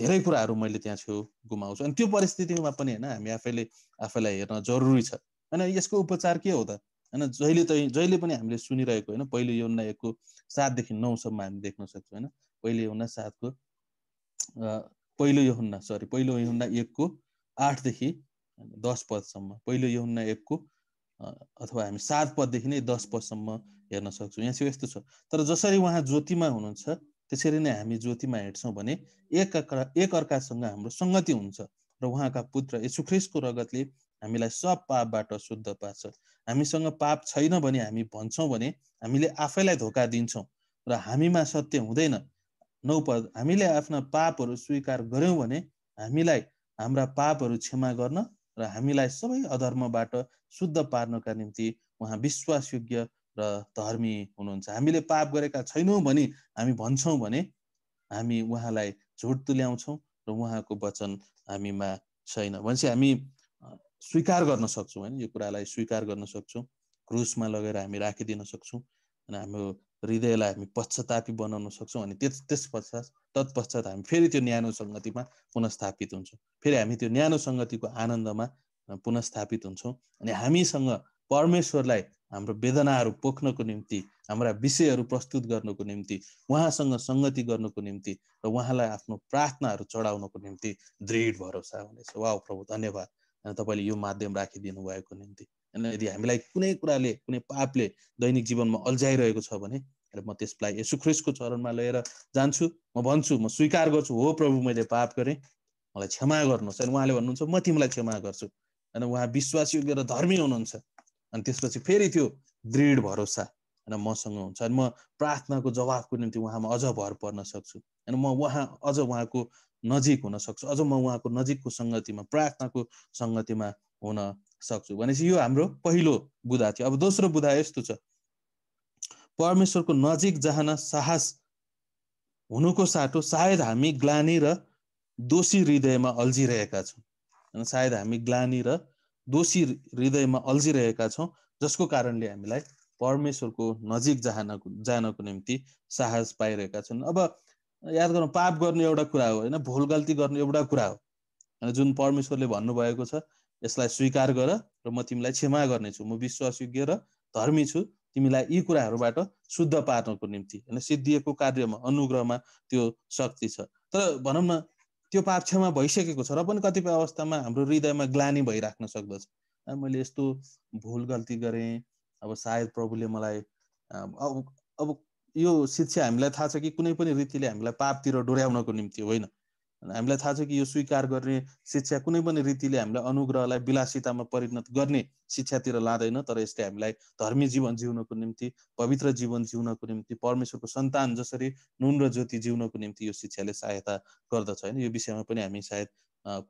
धेरै कुराहरू मैले त्यहाँ छेउ गुमाउँछु अनि त्यो परिस्थितिमा पनि होइन हामी आफैले आफैलाई हेर्न जरुरी छ होइन यसको उपचार के हो त होइन जहिले त जहिले पनि हामीले सुनिरहेको होइन पहिलो यौना एकको सातदेखि नौसम्म हामी देख्न सक्छौँ होइन पहिलो यौना सातको पहिलो हुन्ना सरी पहिलो हुन्ना एकको आठदेखि दस पदसम्म पहिलो हुन्ना एकको अथवा हामी सात पददेखि नै दस पदसम्म हेर्न सक्छौँ यहाँ चाहिँ यस्तो छ तर जसरी उहाँ ज्योतिमा हुनुहुन्छ त्यसरी नै हामी ज्योतिमा हेर्छौँ भने एक एक अर्कासँग हाम्रो सङ्गति हुन्छ र उहाँका पुत्र यसुख्रिसको रगतले हामीलाई सब पापबाट शुद्ध पार्छ हामीसँग पाप छैन भने हामी भन्छौँ भने हामीले आफैलाई धोका दिन्छौँ र हामीमा सत्य हुँदैन नौ पद हामीले आफ्ना पापहरू स्वीकार गऱ्यौँ भने हामीलाई हाम्रा पापहरू क्षमा गर्न र हामीलाई सबै अधर्मबाट शुद्ध पार्नका निम्ति उहाँ विश्वासयोग्य र धर्मी हुनुहुन्छ हामीले पाप गरेका छैनौँ भने हामी भन्छौँ भने हामी उहाँलाई झुट तुल्याउँछौँ र उहाँको वचन हामीमा छैन भनेपछि हामी स्वीकार गर्न सक्छौँ होइन यो कुरालाई स्वीकार गर्न सक्छौँ क्रुसमा लगेर हामी राखिदिन सक्छौँ हाम्रो हृदयलाई हामी पश्चतापी बनाउन सक्छौँ अनि त्यस त्यस पश्चात तत्पश्चात हामी फेरि त्यो न्यानो सङ्गतिमा पुनस्थापित हुन्छौँ फेरि हामी त्यो न्यानो सङ्गतिको आनन्दमा पुनस्थापित हुन्छौँ अनि हामीसँग परमेश्वरलाई हाम्रो वेदनाहरू पोख्नको निम्ति हाम्रा विषयहरू प्रस्तुत गर्नको निम्ति उहाँसँग सङ्गति गर्नको निम्ति र उहाँलाई आफ्नो प्रार्थनाहरू चढाउनको निम्ति दृढ भरोसा हुनेछ वा प्रभु धन्यवाद तपाईँले यो माध्यम राखिदिनु भएको निम्ति होइन यदि हामीलाई कुनै कुराले कुनै पापले दैनिक जीवनमा अल्झाइरहेको छ भने म त्यसलाई यसुख्रिसको चरणमा लिएर जान्छु म भन्छु म स्वीकार गर्छु हो प्रभु मैले पाप गरेँ मलाई क्षमा गर्नुहोस् अनि उहाँले भन्नुहुन्छ म तिमीलाई क्षमा गर्छु होइन उहाँ विश्वासयोग्य र धर्मी हुनुहुन्छ अनि त्यसपछि फेरि त्यो दृढ भरोसा होइन मसँग हुन्छ अनि म प्रार्थनाको जवाफको निम्ति उहाँमा अझ भर पर्न सक्छु होइन म उहाँ अझ उहाँको नजिक हुन सक्छु अझ म उहाँको नजिकको सङ्गतिमा प्रार्थनाको सङ्गतिमा हुन सक्छु भनेपछि यो हाम्रो पहिलो बुधा थियो अब दोस्रो बुधा यस्तो छ परमेश्वरको नजिक जान साहस हुनुको साटो सायद हामी ग्लानी र दोषी हृदयमा अल्झिरहेका छौँ होइन सायद हामी ग्लानी र दोषी हृदयमा अल्झिरहेका छौँ जसको कारणले हामीलाई परमेश्वरको नजिक जानको जानको निम्ति साहस पाइरहेका छन् अब याद गरौँ पाप गर्ने एउटा कुरा हो होइन भोल गल्ती गर्ने एउटा कुरा हो होइन जुन परमेश्वरले भन्नुभएको छ यसलाई स्वीकार गर र म तिमीलाई क्षमा गर्नेछु म विश्वासयोग्य र धर्मी छु तिमीलाई यी कुराहरूबाट शुद्ध पार्नको निम्ति होइन सिद्धिएको कार्यमा अनुग्रहमा त्यो शक्ति छ तर भनौँ न त्यो पाप क्षमा भइसकेको छ र पनि कतिपय अवस्थामा हाम्रो हृदयमा ग्लानी भइराख्न सक्दछ मैले यस्तो भुल गल्ती गरेँ अब सायद प्रभुले मलाई अब अब यो शिक्षा हामीलाई थाहा छ कि कुनै पनि रीतिले हामीलाई पापतिर डोर्याउनको निम्ति होइन हामीलाई थाहा छ कि यो स्वीकार गर्ने शिक्षा कुनै पनि रीतिले हामीलाई अनुग्रहलाई विलासितामा परिणत गर्ने शिक्षातिर लाँदैन तर यसले हामीलाई धर्मी जीवन जिउनको निम्ति पवित्र जीवन जिउनको निम्ति परमेश्वरको सन्तान जसरी नुन र ज्योति जिउनको निम्ति यो शिक्षाले सहायता गर्दछ होइन यो विषयमा पनि हामी सायद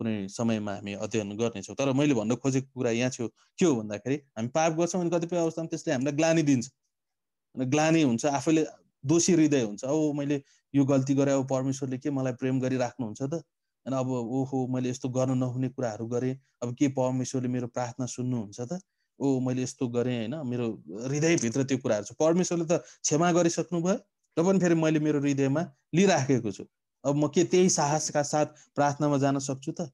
कुनै समयमा हामी अध्ययन गर्नेछौँ तर मैले भन्न खोजेको कुरा यहाँ थियो के हो भन्दाखेरि हामी पाप गर्छौँ अनि कतिपय अवस्थामा त्यसले हामीलाई ग्लानी दिन्छ ग्लानी हुन्छ आफैले दोषी हृदय हुन्छ अब मैले यो गल्ती गरेँ अब परमेश्वरले के मलाई प्रेम गरिराख्नुहुन्छ त होइन अब ओहो मैले यस्तो गर्नु नहुने कुराहरू गरेँ अब के परमेश्वरले मेरो प्रार्थना सुन्नुहुन्छ त ओ मैले यस्तो गरेँ होइन मेरो हृदयभित्र त्यो कुराहरू छ परमेश्वरले त क्षमा गरिसक्नु भयो र पनि फेरि मैले मेरो हृदयमा लिइराखेको छु अब म के त्यही साहसका साथ प्रार्थनामा जान सक्छु त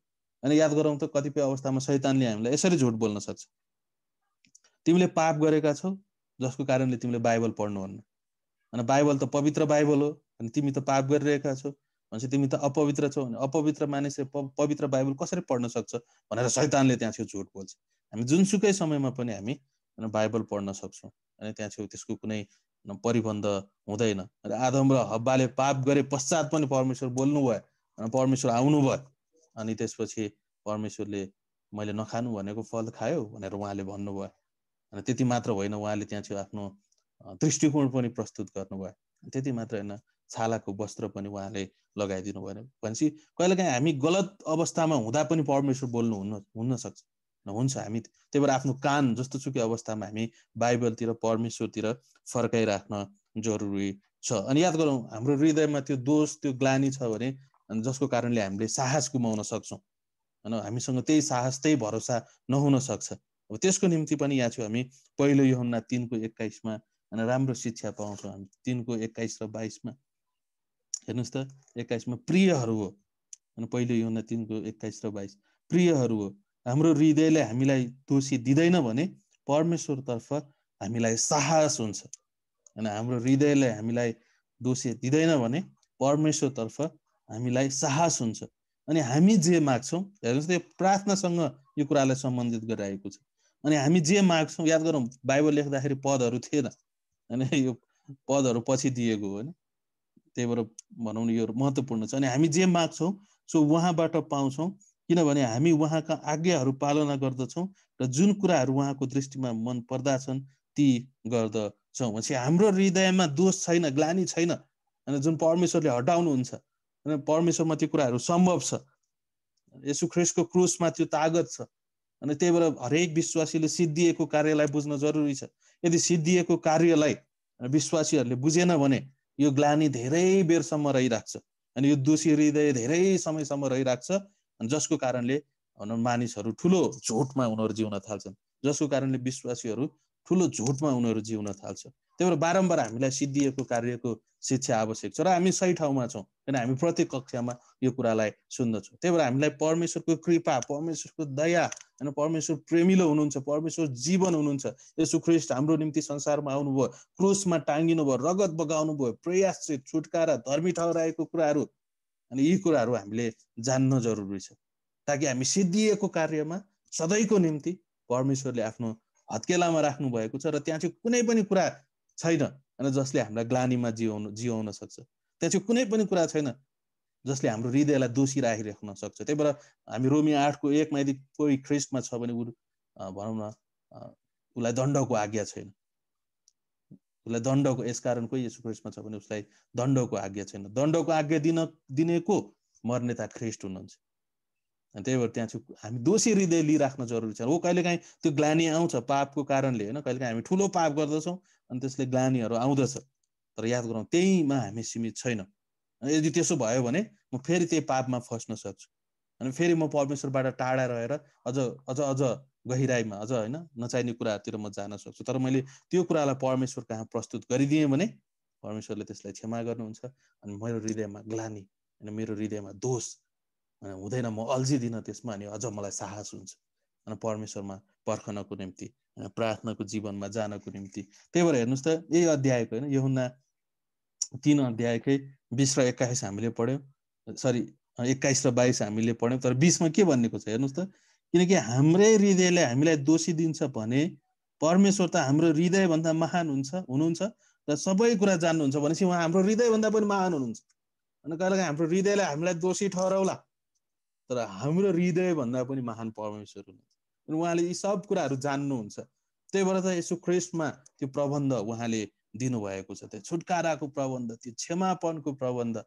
अनि याद गरौँ त कतिपय अवस्थामा शैतानले हामीलाई यसरी झुट बोल्न सक्छ तिमीले पाप गरेका छौ जसको कारणले तिमीले बाइबल पढ्नुहुन्न अनि बाइबल त पवित्र बाइबल हो अनि तिमी त पाप गरिरहेका छौ भनेपछि तिमी त अपवित्र छौ अनि अपवित्र मानिसले पवित्र बाइबल कसरी पढ्न सक्छ भनेर शैतानले त्यहाँ छेउ झुट बोल्छ हामी जुनसुकै समयमा पनि हामी बाइबल पढ्न सक्छौँ अनि त्यहाँ छेउ त्यसको कुनै परिबन्ध हुँदैन र आदम र हब्बाले पाप गरे पश्चात पनि परमेश्वर बोल्नुभयो अनि परमेश्वर आउनु भयो अनि त्यसपछि परमेश्वरले मैले नखानु भनेको फल खायो भनेर उहाँले भन्नुभयो अनि त्यति मात्र होइन उहाँले त्यहाँ चाहिँ आफ्नो दृष्टिकोण पनि प्रस्तुत गर्नुभयो त्यति मात्र होइन छालाको वस्त्र पनि उहाँले लगाइदिनु भयो भनेपछि कहिलेकाहीँ हामी गलत अवस्थामा हुँदा पनि परमेश्वर बोल्नु हुन हुनसक्छ हुन्छ हामी त्यही भएर आफ्नो कान जस्तो चुके अवस्थामा हामी बाइबलतिर परमेश्वरतिर फर्काइराख्न जरुरी छ अनि याद गरौँ हाम्रो हृदयमा त्यो दोष त्यो ग्लानी छ भने जसको कारणले हामीले साहस गुमाउन सक्छौँ होइन हामीसँग त्यही साहस त्यही भरोसा नहुन सक्छ अब त्यसको निम्ति पनि यहाँ छु हामी पहिलो यो हुन्ना तिनको एक्काइसमा अनि राम्रो शिक्षा पाउँछौँ हामी तिनको एक्काइस र बाइसमा हेर्नुहोस् त एक्काइसमा प्रियहरू हो अनि पहिलो न तिनको एक्काइस र बाइस प्रियहरू हो हाम्रो हृदयले हामीलाई दोषी दिँदैन भने परमेश्वरतर्फ हामीलाई साहस हुन्छ अनि हाम्रो हृदयले हामीलाई दोषी दिँदैन भने परमेश्वरतर्फ हामीलाई साहस हुन्छ अनि हामी जे माग्छौँ हेर्नुहोस् त यो प्रार्थनासँग यो कुरालाई सम्बन्धित गराएको छ अनि हामी जे माग्छौँ याद गरौँ बाइबल लेख्दाखेरि पदहरू थिएन होइन यो पदहरू पछि दिएको होइन त्यही भएर भनौँ न यो महत्त्वपूर्ण छ अनि हामी जे माग्छौँ सो उहाँबाट पाउँछौँ किनभने हामी उहाँका आज्ञाहरू पालना गर्दछौँ र जुन कुराहरू उहाँको दृष्टिमा मन पर्दछन् ती गर्दछौँ भनेपछि हाम्रो हृदयमा दोष छैन ग्लानी छैन होइन जुन परमेश्वरले हटाउनुहुन्छ होइन परमेश्वरमा त्यो कुराहरू सम्भव छ यसु ख्रिस्टको क्रुसमा त्यो तागत छ अनि त्यही भएर हरेक विश्वासीले सिद्धिएको कार्यलाई बुझ्न जरुरी छ यदि सिद्धिएको कार्यलाई विश्वासीहरूले बुझेन भने यो ग्लानी धेरै बेरसम्म रहिरहेको छ अनि यो दोषी हृदय धेरै समयसम्म रहिरहेको छ जसको कारणले मानिसहरू ठुलो झोटमा उनीहरू जिउन थाल्छन् जसको कारणले विश्वासीहरू ठुलो झुटमा उनीहरू जिउन थाल्छ त्यही भएर बारम्बार हामीलाई सिद्धिएको कार्यको शिक्षा आवश्यक छ र हामी सही ठाउँमा छौँ किन हामी प्रत्येक कक्षामा यो कुरालाई सुन्दछौँ त्यही भएर हामीलाई परमेश्वरको कृपा परमेश्वरको दया होइन परमेश्वर प्रेमिलो हुनुहुन्छ परमेश्वर जीवन हुनुहुन्छ यसो ख्रिस्ट हाम्रो निम्ति संसारमा आउनुभयो क्रुसमा टाङ्गिनु भयो रगत बगाउनु भयो प्रयासचित छुटकारा धर्मी ठहरएको कुराहरू अनि यी कुराहरू हामीले जान्न जरुरी छ ताकि हामी सिद्धिएको कार्यमा सधैँको निम्ति परमेश्वरले आफ्नो हत्केलामा राख्नु भएको छ र त्यहाँ चाहिँ कुनै पनि कुरा छैन होइन जसले हामीलाई ग्लानीमा जिउनु जिउन सक्छ त्यहाँ चाहिँ कुनै पनि कुरा छैन जसले हाम्रो हृदयलाई दोषी राखिराख्न सक्छ त्यही भएर हामी रोमी आठको एकमा यदि कोही ख्रिस्टमा छ भने उ भनौँ न उसलाई दण्डको आज्ञा छैन उसलाई दण्डको यसकारण कोही यसो ख्रिस्टमा छ भने उसलाई दण्डको आज्ञा छैन दण्डको आज्ञा दिन दिनेको मर्ने त ख्रिस्ट हुनुहुन्छ अनि त्यही भएर त्यहाँ चाहिँ हामी दोषी हृदय लिइराख्न जरुरी छ हो कहिलेकाहीँ त्यो ग्लानी आउँछ पापको कारणले होइन कहिलेकाहीँ हामी ठुलो पाप गर्दछौँ अनि त्यसले ग्लानीहरू आउँदछ तर याद गरौँ त्यहीमा हामी सीमित छैन यदि त्यसो भयो भने म फेरि त्यही पापमा फस्न सक्छु अनि फेरि म परमेश्वरबाट टाढा रहेर अझ अझ अझ गहिराइमा अझ होइन नचाहिने कुराहरूतिर म जान सक्छु तर मैले त्यो कुरालाई परमेश्वर कहाँ प्रस्तुत गरिदिएँ भने परमेश्वरले त्यसलाई क्षमा गर्नुहुन्छ अनि मेरो हृदयमा ग्लानी अनि मेरो हृदयमा दोष हुँदैन म अल्झिदिनँ त्यसमा अनि अझ मलाई साहस हुन्छ अनि परमेश्वरमा पर्खनको निम्ति प्रार्थनाको जीवनमा जानको निम्ति त्यही भएर हेर्नुहोस् त यही अध्यायको होइन यो हुन्ना तिन अध्यायकै बिस र एक्काइस हामीले पढ्यौँ सरी एक्काइस र बाइस हामीले पढ्यौँ तर बिसमा के भनेको छ हेर्नुहोस् त किनकि हाम्रै हृदयले हामीलाई दोषी दिन्छ भने परमेश्वर त हाम्रो हृदयभन्दा महान हुन्छ हुनुहुन्छ र सबै कुरा जान्नुहुन्छ भनेपछि उहाँ हाम्रो हृदयभन्दा पनि महान हुनुहुन्छ अनि कहिले हाम्रो हृदयले हामीलाई दोषी ठहराउला तर हाम्रो हृदयभन्दा पनि महान परमेश्वर हुनुहुन्छ उहाँले यी सब कुराहरू जान्नुहुन्छ त्यही भएर त यसो क्रेस्टमा त्यो प्रबन्ध उहाँले दिनुभएको छ त्यो छुटकाराको प्रबन्ध त्यो क्षमापनको प्रबन्ध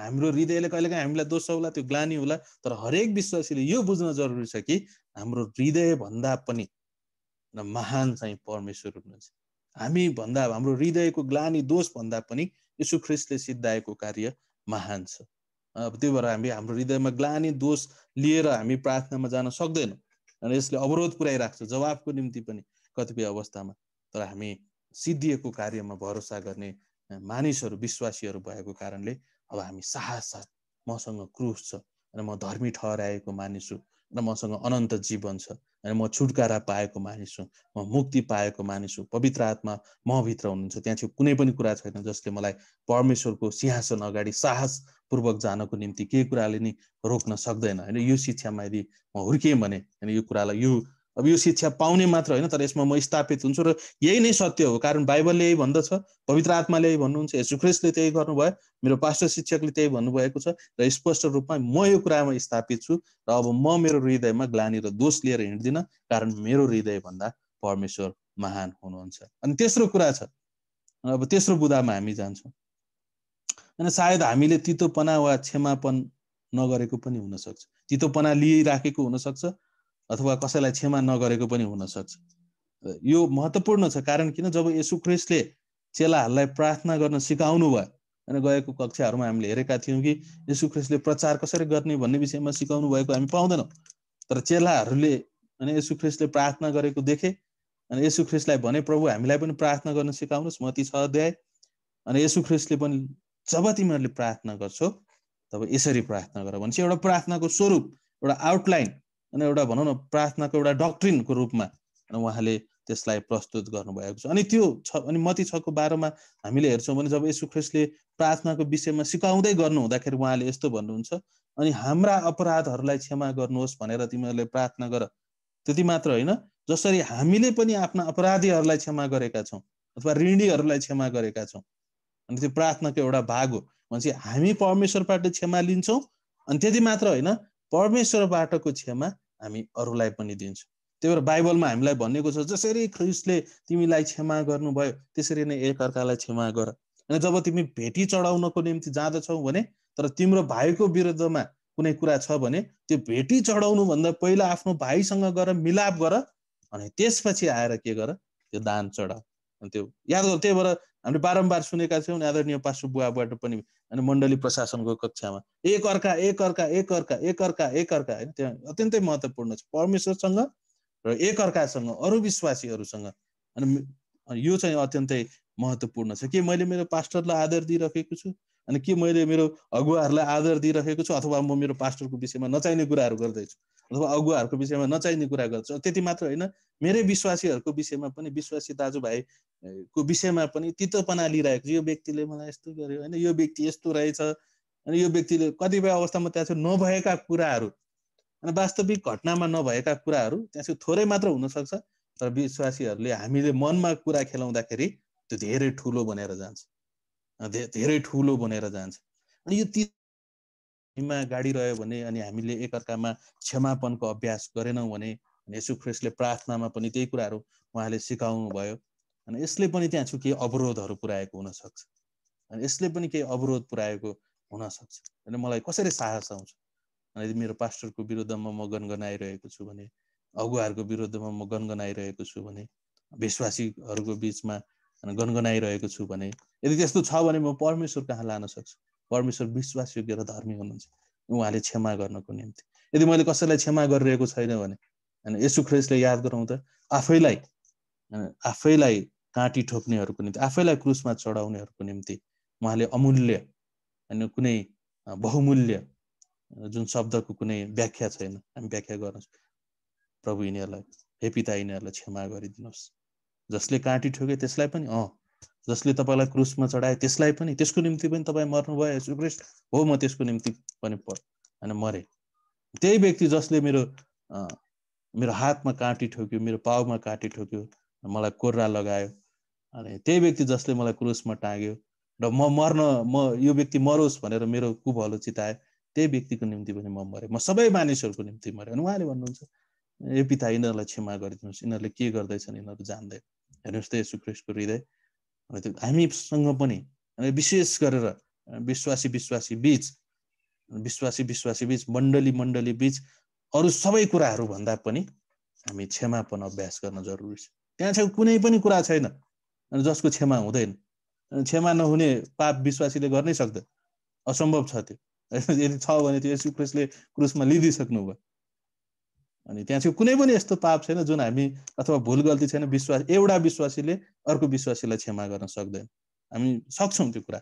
हाम्रो हृदयले कहिलेकाहीँ हामीलाई दोष होला त्यो ग्लानी होला तर हरेक विश्वासीले यो बुझ्न जरुरी छ कि हाम्रो हृदयभन्दा पनि महान चाहिँ परमेश्वर हुनुहुन्छ हामी भन्दा हाम्रो हृदयको ग्लानी दोष भन्दा पनि यसु ख्रिस्टले सिद्धाएको कार्य महान छ अब त्यही भएर हामी हाम्रो हृदयमा ग्लानी दोष लिएर हामी प्रार्थनामा जान सक्दैनौँ अनि यसले अवरोध पुऱ्याइराख्छ जवाबको निम्ति पनि कतिपय अवस्थामा तर हामी सिद्धिएको कार्यमा भरोसा गर्ने मानिसहरू विश्वासीहरू भएको कारणले अब हामी साहस साथ मसँग क्रुस छ र म धर्मी ठहराएको मानिस छु र मसँग अनन्त जीवन छ अनि म छुटकारा पाएको मानिस हुँ म मुक्ति पाएको मानिस हुँ पवित्र आत्मा मभित्र हुनुहुन्छ त्यहाँ चाहिँ कुनै पनि कुरा छैन जसले मलाई परमेश्वरको सिंहासन अगाडि साहसपूर्वक जानको निम्ति केही कुराले नि रोक्न सक्दैन होइन यो शिक्षामा यदि म हुर्किएँ भने होइन यो कुरालाई यो अब यो शिक्षा पाउने मात्र होइन तर यसमा म स्थापित हुन्छु र यही नै सत्य हो कारण बाइबलले यही भन्दछ पवित्र आत्माले यही भन्नुहुन्छ यशुख्रेसले त्यही गर्नुभयो मेरो पास्टर शिक्षकले त्यही भन्नुभएको छ र स्पष्ट रूपमा म यो कुरामा स्थापित छु र अब म मेरो हृदयमा ग्लानी र दोष लिएर हिँड्दिनँ कारण मेरो हृदयभन्दा परमेश्वर महान हुनुहुन्छ अनि तेस्रो कुरा छ अब तेस्रो बुदामा हामी जान्छौँ होइन सायद हामीले तितोपना वा क्षमापन नगरेको पनि हुनसक्छ तितोपना लिइराखेको हुनसक्छ अथवा कसैलाई क्षमा नगरेको पनि हुनसक्छ यो महत्त्वपूर्ण छ कारण किन जब यसु क्रिस्टले चेलाहरूलाई प्रार्थना गर्न सिकाउनु भयो अनि गएको कक्षाहरूमा हामीले हेरेका थियौँ कि क्रिस्टले प्रचार कसरी गर्ने भन्ने विषयमा सिकाउनु भएको हामी पाउँदैनौँ तर चेलाहरूले अनि यसुख्रिस्टले प्रार्थना गरेको देखे अनि ख्रिस्टलाई भने प्रभु हामीलाई पनि प्रार्थना गर्न सिकाउनुहोस् मति छ अध्याय अनि ख्रिस्टले पनि जब तिमीहरूले प्रार्थना गर्छौ तब यसरी प्रार्थना गर भनेपछि एउटा प्रार्थनाको स्वरूप एउटा आउटलाइन अनि एउटा भनौँ न प्रार्थनाको एउटा डक्ट्रिनको रूपमा उहाँले त्यसलाई प्रस्तुत गर्नुभएको छ अनि त्यो छ अनि मती छको बारेमा हामीले हेर्छौँ भने जब यसु ख्रिस्टले प्रार्थनाको विषयमा सिकाउँदै गर्नु हुँदाखेरि उहाँले यस्तो भन्नुहुन्छ अनि हाम्रा अपराधहरूलाई क्षमा गर्नुहोस् भनेर तिमीहरूले प्रार्थना गर त्यति मात्र होइन जसरी हामीले पनि आफ्ना अपराधीहरूलाई क्षमा गरेका छौँ अथवा ऋणीहरूलाई क्षमा गरेका छौँ अनि त्यो प्रार्थनाको एउटा भाग हो भनेपछि हामी परमेश्वरबाट क्षमा लिन्छौँ अनि त्यति मात्र होइन परमेश्वरबाटको क्षमा हामी अरूलाई पनि दिन्छौँ त्यही भएर बाइबलमा हामीलाई भनेको छ जसरी ख्रिस्टले तिमीलाई क्षमा गर्नुभयो त्यसरी नै एकअर्कालाई क्षमा गर अनि जब तिमी भेटी चढाउनको निम्ति जाँदछौ भने तर तिम्रो भाइको विरुद्धमा कुनै कुरा छ भने त्यो भेटी चढाउनुभन्दा पहिला आफ्नो भाइसँग गएर मिलाप गर अनि त्यसपछि आएर के गर त्यो दान चढाऊ अनि त्यो याद गर त्यही भएर हामीले बारम्बार सुनेका छौँ आदरणीय पासु बुवाबाट पनि अनि मण्डली प्रशासनको कक्षामा एक अर्का एक अर्का एक अर्का एक अर्का एक अर्का होइन त्यहाँ अत्यन्तै महत्त्वपूर्ण छ परमेश्वरसँग र एक अर्कासँग अरू विश्वासीहरूसँग अनि यो चाहिँ अत्यन्तै महत्त्वपूर्ण छ के मैले मेरो पास्टरलाई आदर दिइराखेको छु अनि के मैले मेरो अगुवाहरूलाई आदर दिइरहेको छु अथवा म मेरो पास्टरको विषयमा नचाहिने कुराहरू गर्दैछु अथवा अगुवाहरूको विषयमा नचाहिने कुरा गर्छु त्यति मात्र होइन मेरै विश्वासीहरूको विषयमा पनि विश्वासी दाजुभाइको विषयमा पनि तितोपना लिइरहेको छु यो व्यक्तिले मलाई यस्तो गर्यो होइन यो व्यक्ति यस्तो रहेछ अनि यो व्यक्तिले कतिपय अवस्थामा त्यहाँ चाहिँ नभएका कुराहरू अनि वास्तविक घटनामा नभएका कुराहरू त्यहाँ चाहिँ थोरै मात्र हुनसक्छ तर विश्वासीहरूले हामीले मनमा कुरा खेलाउँदाखेरि त्यो धेरै ठुलो बनेर जान्छ धेरै ठुलो बनेर जान्छ अनि यो तिमा गाडी रह्यो भने अनि हामीले एकअर्कामा क्षमापनको अभ्यास गरेनौँ भने यसो ख्रिस्टले प्रार्थनामा पनि त्यही कुराहरू उहाँले सिकाउनु भयो अनि यसले पनि त्यहाँ केही अवरोधहरू पुऱ्याएको हुनसक्छ अनि यसले पनि केही अवरोध पुऱ्याएको हुनसक्छ अनि मलाई कसरी साहस आउँछ अनि मेरो पास्टरको विरुद्धमा म गनगनाइरहेको छु भने अगुवाहरूको विरुद्धमा म गनगनाइरहेको छु भने विश्वासीहरूको बिचमा गनगनाइरहेको छु भने यदि त्यस्तो छ भने म परमेश्वर कहाँ लान सक्छु परमेश्वर विश्वासयोग्य र धर्मी हुनुहुन्छ उहाँले क्षमा गर्नको निम्ति यदि मैले कसैलाई क्षमा गरिरहेको छैन भने होइन यसु ख्रेसले याद गराउँदा आफैलाई आफैलाई काँटी ठोक्नेहरूको निम्ति आफैलाई क्रुसमा चढाउनेहरूको निम्ति उहाँले अमूल्य होइन कुनै बहुमूल्य जुन शब्दको कुनै व्याख्या छैन हामी व्याख्या गर्नु प्रभु यिनीहरूलाई हे पिता यिनीहरूलाई क्षमा गरिदिनुहोस् जसले काँटी ठोक्यो त्यसलाई पनि अँ जसले तपाईँलाई क्रुसमा चढायो त्यसलाई पनि त्यसको निम्ति पनि तपाईँ मर्नुभयो सुकृष्ट हो म त्यसको निम्ति पनि होइन मरेँ त्यही व्यक्ति जसले मेरो मेरो हातमा काँटी ठोक्यो मेरो पाउमा काँटी ठोक्यो मलाई कोर्रा लगायो अनि त्यही व्यक्ति जसले मलाई क्रुसमा टाँग्यो र म मर्न म यो व्यक्ति मरोस् भनेर मेरो कुभलो चिताए त्यही व्यक्तिको निम्ति पनि म मरेँ म सबै मानिसहरूको निम्ति मरेँ अनि उहाँले भन्नुहुन्छ ए पिता यिनीहरूलाई क्षमा गरिदिनुहोस् यिनीहरूले के गर्दैछन् यिनीहरू जान्दै हेर्नुहोस् त यसु क्रिस्टको हृदय त्यो हामीसँग पनि विशेष गरेर विश्वासी विश्वासी बिच विश्वासी विश्वासी बिच मण्डली मण्डली बिच अरू सबै भन्दा पनि हामी क्षमापन अभ्यास गर्न जरुरी छ त्यहाँ चाहिँ कुनै पनि कुरा छैन जसको क्षमा हुँदैन क्षमा नहुने पाप विश्वासीले गर्नै सक्दैन असम्भव छ त्यो [LAUGHS] यदि छ भने त्यो यसु क्रुसमा क्रुसमा भयो अनि त्यहाँ चाहिँ कुनै पनि यस्तो पाप छैन जुन हामी अथवा भुल गल्ती छैन विश्वास एउटा विश्वासीले अर्को विश्वासीलाई क्षमा गर्न सक्दैन हामी सक्छौँ त्यो कुरा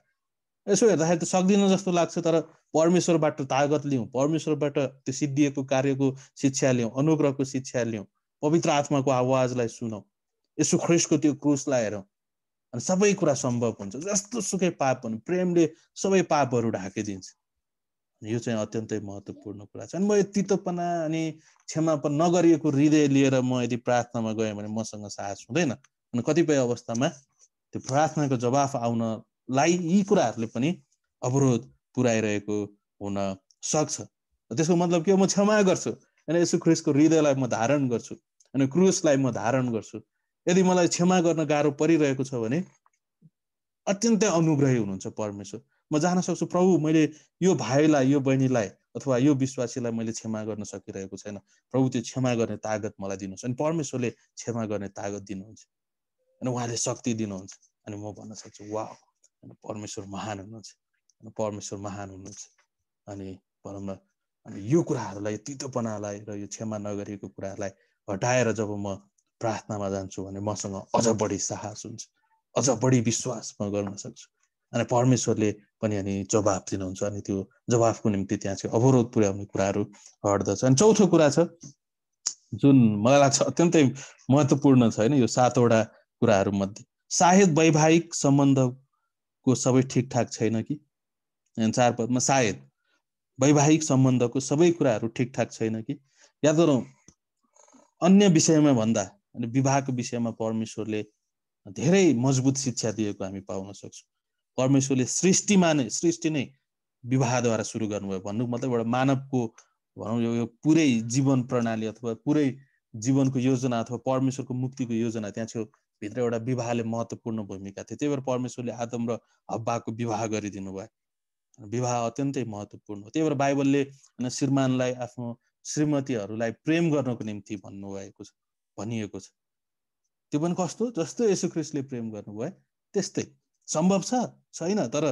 यसो हेर्दाखेरि त सक्दिनँ जस्तो लाग्छ तर परमेश्वरबाट तागत लिउँ परमेश्वरबाट त्यो सिद्धिएको कार्यको शिक्षा लिउँ अनुग्रहको शिक्षा लिउँ पवित्र आत्माको आवाजलाई सुनौँ यसो ख्रिसको त्यो क्रुसलाई हेरौँ अनि सबै कुरा सम्भव हुन्छ जस्तो सुकै पाप हुनु प्रेमले सबै पापहरू ढाकिदिन्छ यो चाहिँ अत्यन्तै महत्त्वपूर्ण कुरा छ अनि म यो तितोपना अनि क्षमापन नगरिएको हृदय लिएर म यदि प्रार्थनामा गएँ भने मसँग साहस हुँदैन अनि कतिपय अवस्थामा त्यो प्रार्थनाको जवाफ आउनलाई यी कुराहरूले पनि अवरोध पुर्याइरहेको हुन सक्छ त्यसको मतलब के हो म क्षमा गर्छु होइन यसो क्रुसको हृदयलाई म धारण गर्छु अनि क्रुसलाई म धारण गर्छु यदि मलाई क्षमा गर्न गाह्रो परिरहेको छ भने अत्यन्तै अनुग्रही हुनुहुन्छ परमेश्वर म जान सक्छु प्रभु मैले यो भाइलाई यो बहिनीलाई अथवा यो विश्वासीलाई मैले क्षमा गर्न सकिरहेको छैन प्रभु त्यो क्षमा गर्ने तागत मलाई दिनुहोस् अनि परमेश्वरले क्षमा गर्ने तागत दिनुहुन्छ अनि उहाँले शक्ति दिनुहुन्छ अनि म भन्न सक्छु वा परमेश्वर महान हुनुहुन्छ अनि परमेश्वर महान हुनुहुन्छ अनि भनौँ न अनि यो कुराहरूलाई तितोपनालाई र यो क्षमा नगरिएको कुराहरूलाई हटाएर जब म प्रार्थनामा जान्छु भने मसँग अझ बढी साहस हुन्छ अझ बढी विश्वास म गर्न सक्छु अनि परमेश्वरले पनि अनि जवाफ दिनुहुन्छ अनि त्यो जवाफको निम्ति त्यहाँ चाहिँ अवरोध पुर्याउने कुराहरू हट्दछ अनि चौथो कुरा छ जुन मलाई लाग्छ अत्यन्तै महत्त्वपूर्ण छ होइन यो सातवटा कुराहरूमध्ये सायद वैवाहिक सम्बन्धको सबै ठिकठाक छैन कि चार पदमा सायद वैवाहिक सम्बन्धको सबै कुराहरू ठिकठाक छैन कि याद गरौँ अन्य विषयमा भन्दा अनि विवाहको विषयमा परमेश्वरले धेरै मजबुत शिक्षा दिएको हामी पाउन सक्छौँ परमेश्वरले सृष्टिमा नै सृष्टि नै विवाहद्वारा सुरु गर्नुभयो भन्नु मतलब एउटा मानवको भनौँ यो पुरै जीवन प्रणाली अथवा पुरै जीवनको योजना अथवा परमेश्वरको मुक्तिको योजना त्यहाँ थियो भित्र एउटा विवाहले महत्त्वपूर्ण भूमिका थियो त्यही भएर परमेश्वरले आदम र हब्बाको विवाह गरिदिनु भयो विवाह अत्यन्तै महत्त्वपूर्ण हो त्यही भएर बाइबलले होइन श्रीमानलाई आफ्नो श्रीमतीहरूलाई प्रेम गर्नको निम्ति भन्नुभएको छ भनिएको छ त्यो पनि कस्तो जस्तो क्रिस्टले प्रेम गर्नुभयो त्यस्तै सम्भव छ छैन तर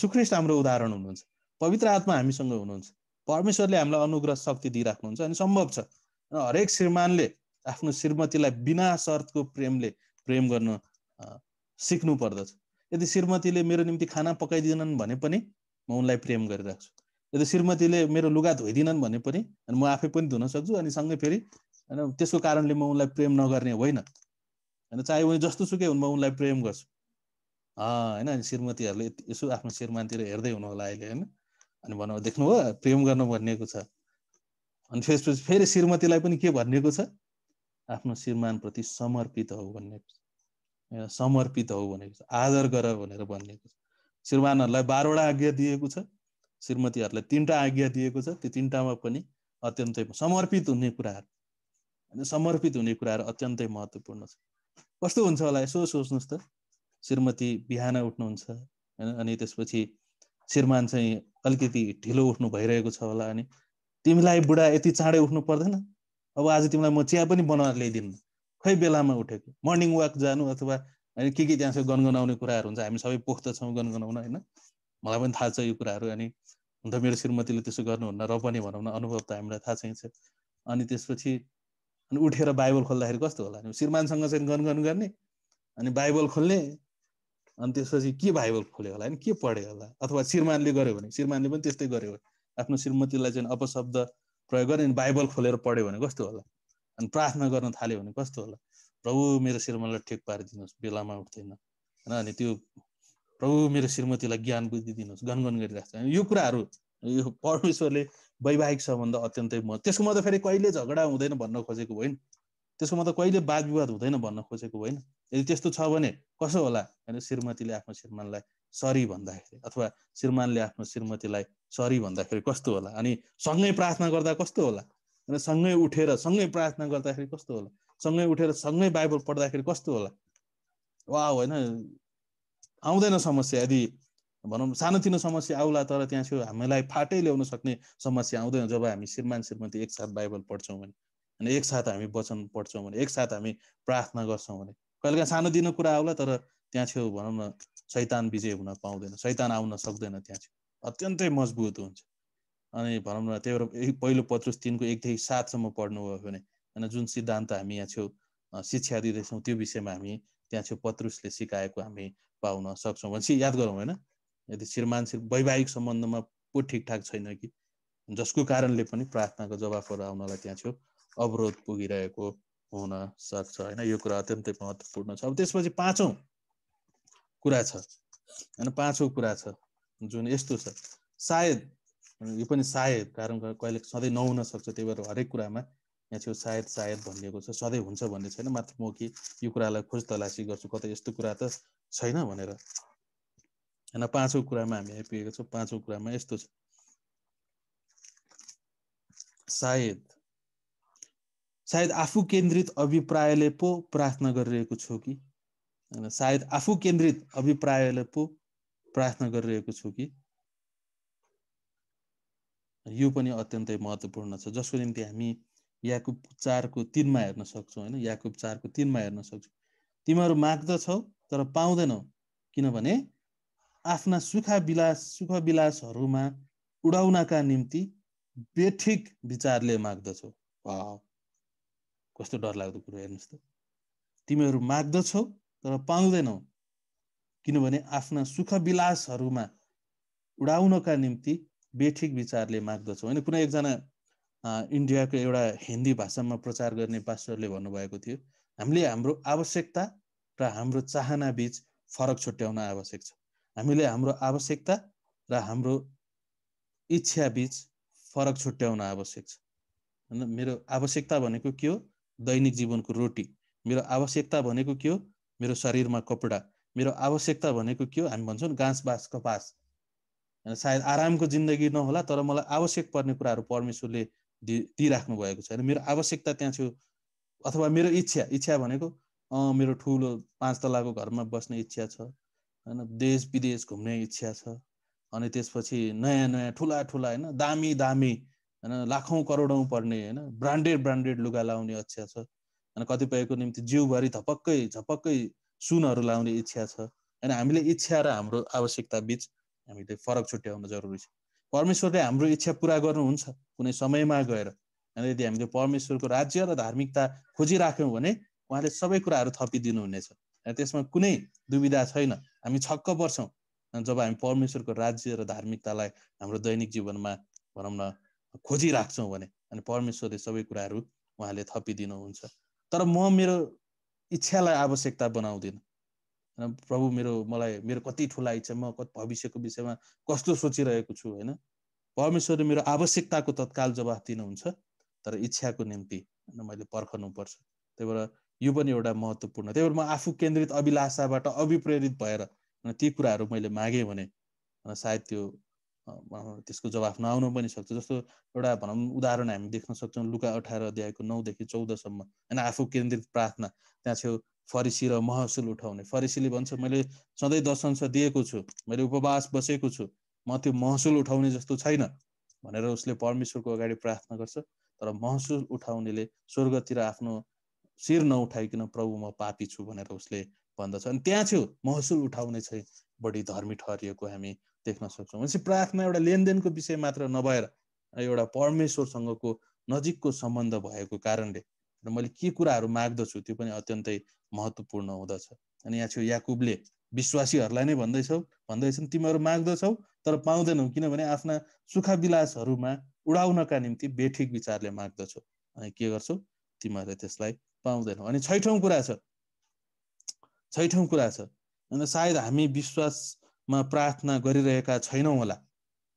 सुख्रिस्ट हाम्रो उदाहरण हुनुहुन्छ पवित्र आत्मा हामीसँग हुनुहुन्छ परमेश्वरले हामीलाई अनुग्रह शक्ति दिइराख्नुहुन्छ अनि सम्भव छ हरेक श्रीमानले आफ्नो श्रीमतीलाई बिना शर्तको प्रेमले प्रेम गर्न सिक्नु पर्दछ यदि श्रीमतीले मेरो निम्ति खाना पकाइदिएनन् भने पनि म उनलाई प्रेम गरिराख्छु यदि श्रीमतीले मेरो लुगा धोइदिनन् भने पनि अनि म आफै पनि धुन सक्छु अनि सँगै फेरि होइन त्यसको कारणले म उनलाई प्रेम नगर्ने होइन होइन चाहे उनी जस्तो सुकै हुन् म उनलाई प्रेम गर्छु होइन श्रीमतीहरूले यसो आफ्नो श्रीमानतिर हेर्दै हुनु होला अहिले होइन अनि भनौँ देख्नुभयो प्रेम गर्नु भनिएको छ अनि त्यसपछि फेरि श्रीमतीलाई पनि के भनिएको छ आफ्नो श्रीमानप्रति समर्पित हो भनिएको छ समर्पित हो भनेको छ आदर गर भनेर भनिएको छ श्रीमानहरूलाई बाह्रवटा आज्ञा दिएको छ श्रीमतीहरूलाई तिनवटा आज्ञा दिएको छ त्यो तिनवटामा पनि अत्यन्तै समर्पित हुने कुराहरू होइन समर्पित हुने कुराहरू अत्यन्तै महत्त्वपूर्ण छ कस्तो हुन्छ होला यसो सोच्नुहोस् त श्रीमती बिहान उठ्नुहुन्छ होइन अनि त्यसपछि श्रीमान चाहिँ अलिकति ढिलो उठ्नु भइरहेको छ होला अनि तिमीलाई बुढा यति चाँडै उठ्नु पर्दैन अब आज तिमीलाई म चिया पनि बनाएर ल्याइदिनु खै बेलामा उठेको मर्निङ वाक जानु अथवा होइन के के त्यहाँ चाहिँ गनगनाउने कुराहरू हुन्छ हामी सबै पोख्त छौँ गनगनाउन होइन मलाई पनि थाहा छ यो कुराहरू अनि हुन त मेरो श्रीमतीले त्यसो गर्नुहुन्न र पनि भनौँ न अनुभव त हामीलाई थाहा छैन अनि त्यसपछि अनि उठेर बाइबल खोल्दाखेरि कस्तो होला अनि श्रीमानसँग चाहिँ गनगन गर्ने अनि बाइबल खोल्ने अनि त्यसपछि के बाइबल खोल्यो होला होइन के पढ्यो होला अथवा श्रीमानले गर्यो भने श्रीमानले पनि त्यस्तै गर्यो भने आफ्नो श्रीमतीलाई चाहिँ अपशब्द प्रयोग गर्यो भने बाइबल खोलेर पढ्यो भने कस्तो होला अनि प्रार्थना गर्न थाल्यो भने कस्तो होला प्रभु मेरो श्रीमानलाई ठेक पारिदिनुहोस् बेलामा उठ्दैन होइन अनि त्यो प्रभु मेरो श्रीमतीलाई ज्ञान बुद्धि दिनुहोस् गनगन गरिरहेको छ यो कुराहरू यो परमेश्वरले वैवाहिक सम्बन्ध अत्यन्तै म त्यसको त फेरि कहिले झगडा हुँदैन भन्न खोजेको होइन त्यसकोमा त कहिले वाद विवाद हुँदैन भन्न खोजेको होइन यदि त्यस्तो छ भने कसो होला होइन श्रीमतीले आफ्नो श्रीमानलाई सरी भन्दाखेरि अथवा श्रीमानले आफ्नो श्रीमतीलाई सरी भन्दाखेरि कस्तो होला अनि सँगै प्रार्थना गर्दा कस्तो होला होइन सँगै उठेर सँगै प्रार्थना गर्दाखेरि कस्तो होला सँगै उठेर सँगै बाइबल पढ्दाखेरि कस्तो होला वा होइन आउँदैन समस्या यदि भनौँ सानोतिनो समस्या आउला तर त्यहाँ चाहिँ हामीलाई फाटै ल्याउन सक्ने समस्या आउँदैन जब हामी श्रीमान श्रीमती एकसाथ बाइबल पढ्छौँ भने अनि एकसाथ हामी वचन पढ्छौँ भने एकसाथ हामी प्रार्थना गर्छौँ भने कहिलेकाहीँ सानोदिनो कुरा आउला तर त्यहाँ छेउ भनौँ न शैतान विजय हुन पाउँदैन शैतान आउन सक्दैन त्यहाँ छेउ अत्यन्तै मजबुत हुन्छ अनि भनौँ न त्यही भएर पहिलो पत्रुस तिनको एकदेखि सातसम्म पढ्नुभयो भने होइन जुन सिद्धान्त हामी यहाँ छेउ शिक्षा दिँदैछौँ त्यो विषयमा हामी त्यहाँ छेउ पत्रुसले सिकाएको हामी पाउन सक्छौँ भनेपछि याद गरौँ होइन यदि श्रीमान श्री वैवाहिक सम्बन्धमा पो ठिकठाक छैन कि जसको कारणले पनि प्रार्थनाको जवाफहरू आउनलाई त्यहाँ छेउ अवरोध पुगिरहेको हुन सक्छ होइन यो कुरा अत्यन्तै महत्त्वपूर्ण छ अब त्यसपछि पाँचौँ कुरा छ होइन पाँचौँ कुरा छ जुन यस्तो छ सायद यो पनि सायद कारण कहिले सधैँ नहुन सक्छ त्यही भएर हरेक कुरामा यहाँ छेउ सायद सायद भनिएको छ सधैँ हुन्छ भन्ने छैन मात्र म कि यो कुरालाई खोज तलासी गर्छु कतै यस्तो कुरा त छैन भनेर होइन पाँचौँ कुरामा हामी आइपुगेको छौँ पाँचौँ कुरामा यस्तो छ सायद सायद आफू केन्द्रित अभिप्रायले पो प्रार्थना गरिरहेको छु कि होइन सायद आफू केन्द्रित अभिप्रायले पो प्रार्थना गरिरहेको छु कि यो पनि अत्यन्तै महत्त्वपूर्ण छ जसको निम्ति हामी याकुब चारको तिनमा हेर्न सक्छौँ होइन याकुब चारको तिनमा हेर्न सक्छौँ तिमीहरू माग्दछौ तर पाउँदैनौ किनभने आफ्ना सुखा विलास सुख विलासहरूमा उडाउनका निम्ति बेठिक विचारले माग्दछौ कस्तो डरलाग्दो कुरो हेर्नुहोस् त तिमीहरू माग्दछौ तर पाउँदैनौ किनभने आफ्ना सुख विलासहरूमा उडाउनका निम्ति बेठिक विचारले माग्दछौ होइन कुनै एकजना इन्डियाको एउटा हिन्दी भाषामा प्रचार गर्ने पास्टरले भन्नुभएको थियो हामीले हाम्रो आवश्यकता र हाम्रो चाहना बिच फरक छुट्याउन आवश्यक छ हामीले हाम्रो आवश्यकता र हाम्रो इच्छा बिच फरक छुट्याउन आवश्यक छ होइन मेरो आवश्यकता भनेको के हो दैनिक जीवनको रोटी मेरो आवश्यकता भनेको के हो मेरो शरीरमा कपडा मेरो आवश्यकता भनेको के हो हामी भन्छौँ घाँस बाँस कपास होइन सायद आरामको जिन्दगी नहोला तर मलाई आवश्यक पर्ने कुराहरू परमेश्वरले दि दिइराख्नु भएको छ होइन मेरो आवश्यकता त्यहाँ थियो अथवा मेरो इच्छा इच्छा भनेको मेरो ठुलो पाँच तलाको घरमा बस्ने इच्छा छ होइन देश विदेश घुम्ने इच्छा छ अनि त्यसपछि नयाँ नयाँ ठुला ठुला होइन दामी दामी होइन लाखौँ करोडौँ पर्ने होइन ब्रान्डेड ब्रान्डेड लुगा लाउने इच्छा छ होइन कतिपयको निम्ति जिउभरि झपक्कै झपक्कै सुनहरू लाउने इच्छा छ होइन हामीले इच्छा र हाम्रो आवश्यकता बिच हामीले फरक छुट्याउन जरुरी छ परमेश्वरले हाम्रो इच्छा पुरा गर्नुहुन्छ कुनै समयमा गएर होइन यदि हामीले परमेश्वरको राज्य र धार्मिकता खोजिराख्यौँ भने उहाँले सबै कुराहरू थपिदिनुहुनेछ त्यसमा कुनै दुविधा छैन हामी छक्क पर्छौँ जब हामी परमेश्वरको राज्य र धार्मिकतालाई हाम्रो दैनिक जीवनमा भनौँ न खोजिराख्छौँ भने अनि परमेश्वरले सबै कुराहरू उहाँले थपिदिनुहुन्छ तर म मेरो इच्छालाई आवश्यकता बनाउँदिनँ होइन प्रभु मेरो मलाई मेरो कति ठुला इच्छा म भविष्यको विषयमा कस्तो सोचिरहेको छु होइन परमेश्वरले मेरो आवश्यकताको तत्काल जवाफ दिनुहुन्छ तर इच्छाको निम्ति होइन मैले पर्खनुपर्छ त्यही भएर यो पनि एउटा महत्त्वपूर्ण त्यही भएर म आफू केन्द्रित अभिलाषाबाट अभिप्रेरित भएर ती कुराहरू मैले मागेँ भने सायद त्यो त्यसको जवाफ नआउन पनि सक्छ जस्तो एउटा भनौँ उदाहरण हामी देख्न सक्छौँ लुका अठार अध्यायको नौदेखि चौधसम्म होइन आफू केन्द्रित प्रार्थना त्यहाँ छेउ फरिसी र महसुल उठाउने फरिसीले भन्छ मैले सधैँ दशंश दिएको छु मैले उपवास बसेको छु म त्यो महसुल उठाउने जस्तो छैन भनेर उसले परमेश्वरको अगाडि प्रार्थना गर्छ तर महसुल उठाउनेले स्वर्गतिर आफ्नो शिर नउठाइकन प्रभु म पापी छु भनेर उसले भन्दछ अनि त्यहाँ छेउ महसुल उठाउने चाहिँ बढी धर्मी ठहरिएको हामी देख्न सक्छौँ भनेपछि प्रार्थना एउटा लेनदेनको विषय मात्र नभएर एउटा परमेश्वरसँगको नजिकको सम्बन्ध भएको कारणले र मैले के कुराहरू माग्दछु त्यो पनि अत्यन्तै महत्त्वपूर्ण हुँदछ अनि यहाँ छेउ याकुबले विश्वासीहरूलाई नै भन्दैछौ भन्दैछन् तिमीहरू माग्दछौ तर पाउँदैनौ किनभने आफ्ना विलासहरूमा उडाउनका निम्ति बेठिक विचारले माग्दछौ अनि के गर्छौ तिमीहरूले त्यसलाई पाउँदैनौ अनि छैठौँ कुरा छ छैठौँ कुरा छ अन्त सायद हामी विश्वास मा प्रार्थना गरिरहेका छैनौँ होला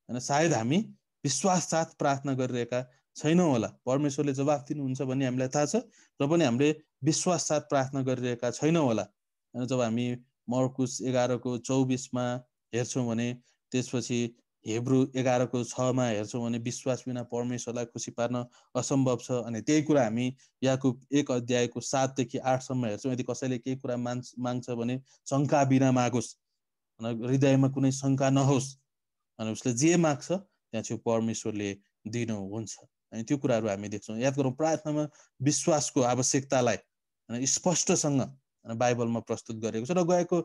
होइन सायद हामी विश्वास साथ प्रार्थना गरिरहेका छैनौँ होला परमेश्वरले जवाफ दिनुहुन्छ भन्ने हामीलाई थाहा छ र पनि हामीले विश्वास साथ प्रार्थना गरिरहेका छैनौँ होला होइन जब हामी मर्कुस एघारको चौबिसमा हेर्छौँ भने त्यसपछि हेब्रु एघारको छमा हेर्छौँ भने विश्वास बिना परमेश्वरलाई खुसी पार्न असम्भव छ अनि त्यही कुरा हामी याको एक अध्यायको सातदेखि आठसम्म हेर्छौँ यदि कसैले केही कुरा मान् माग्छ भने शङ्का बिना मागोस् हृदयमा कुनै शङ्का नहोस् अनि उसले जे माग्छ त्यहाँ चाहिँ परमेश्वरले दिनु हुन्छ अनि त्यो कुराहरू हामी देख्छौँ याद गरौँ प्रार्थनामा विश्वासको आवश्यकतालाई होइन स्पष्टसँग बाइबलमा प्रस्तुत गरेको छ र गएको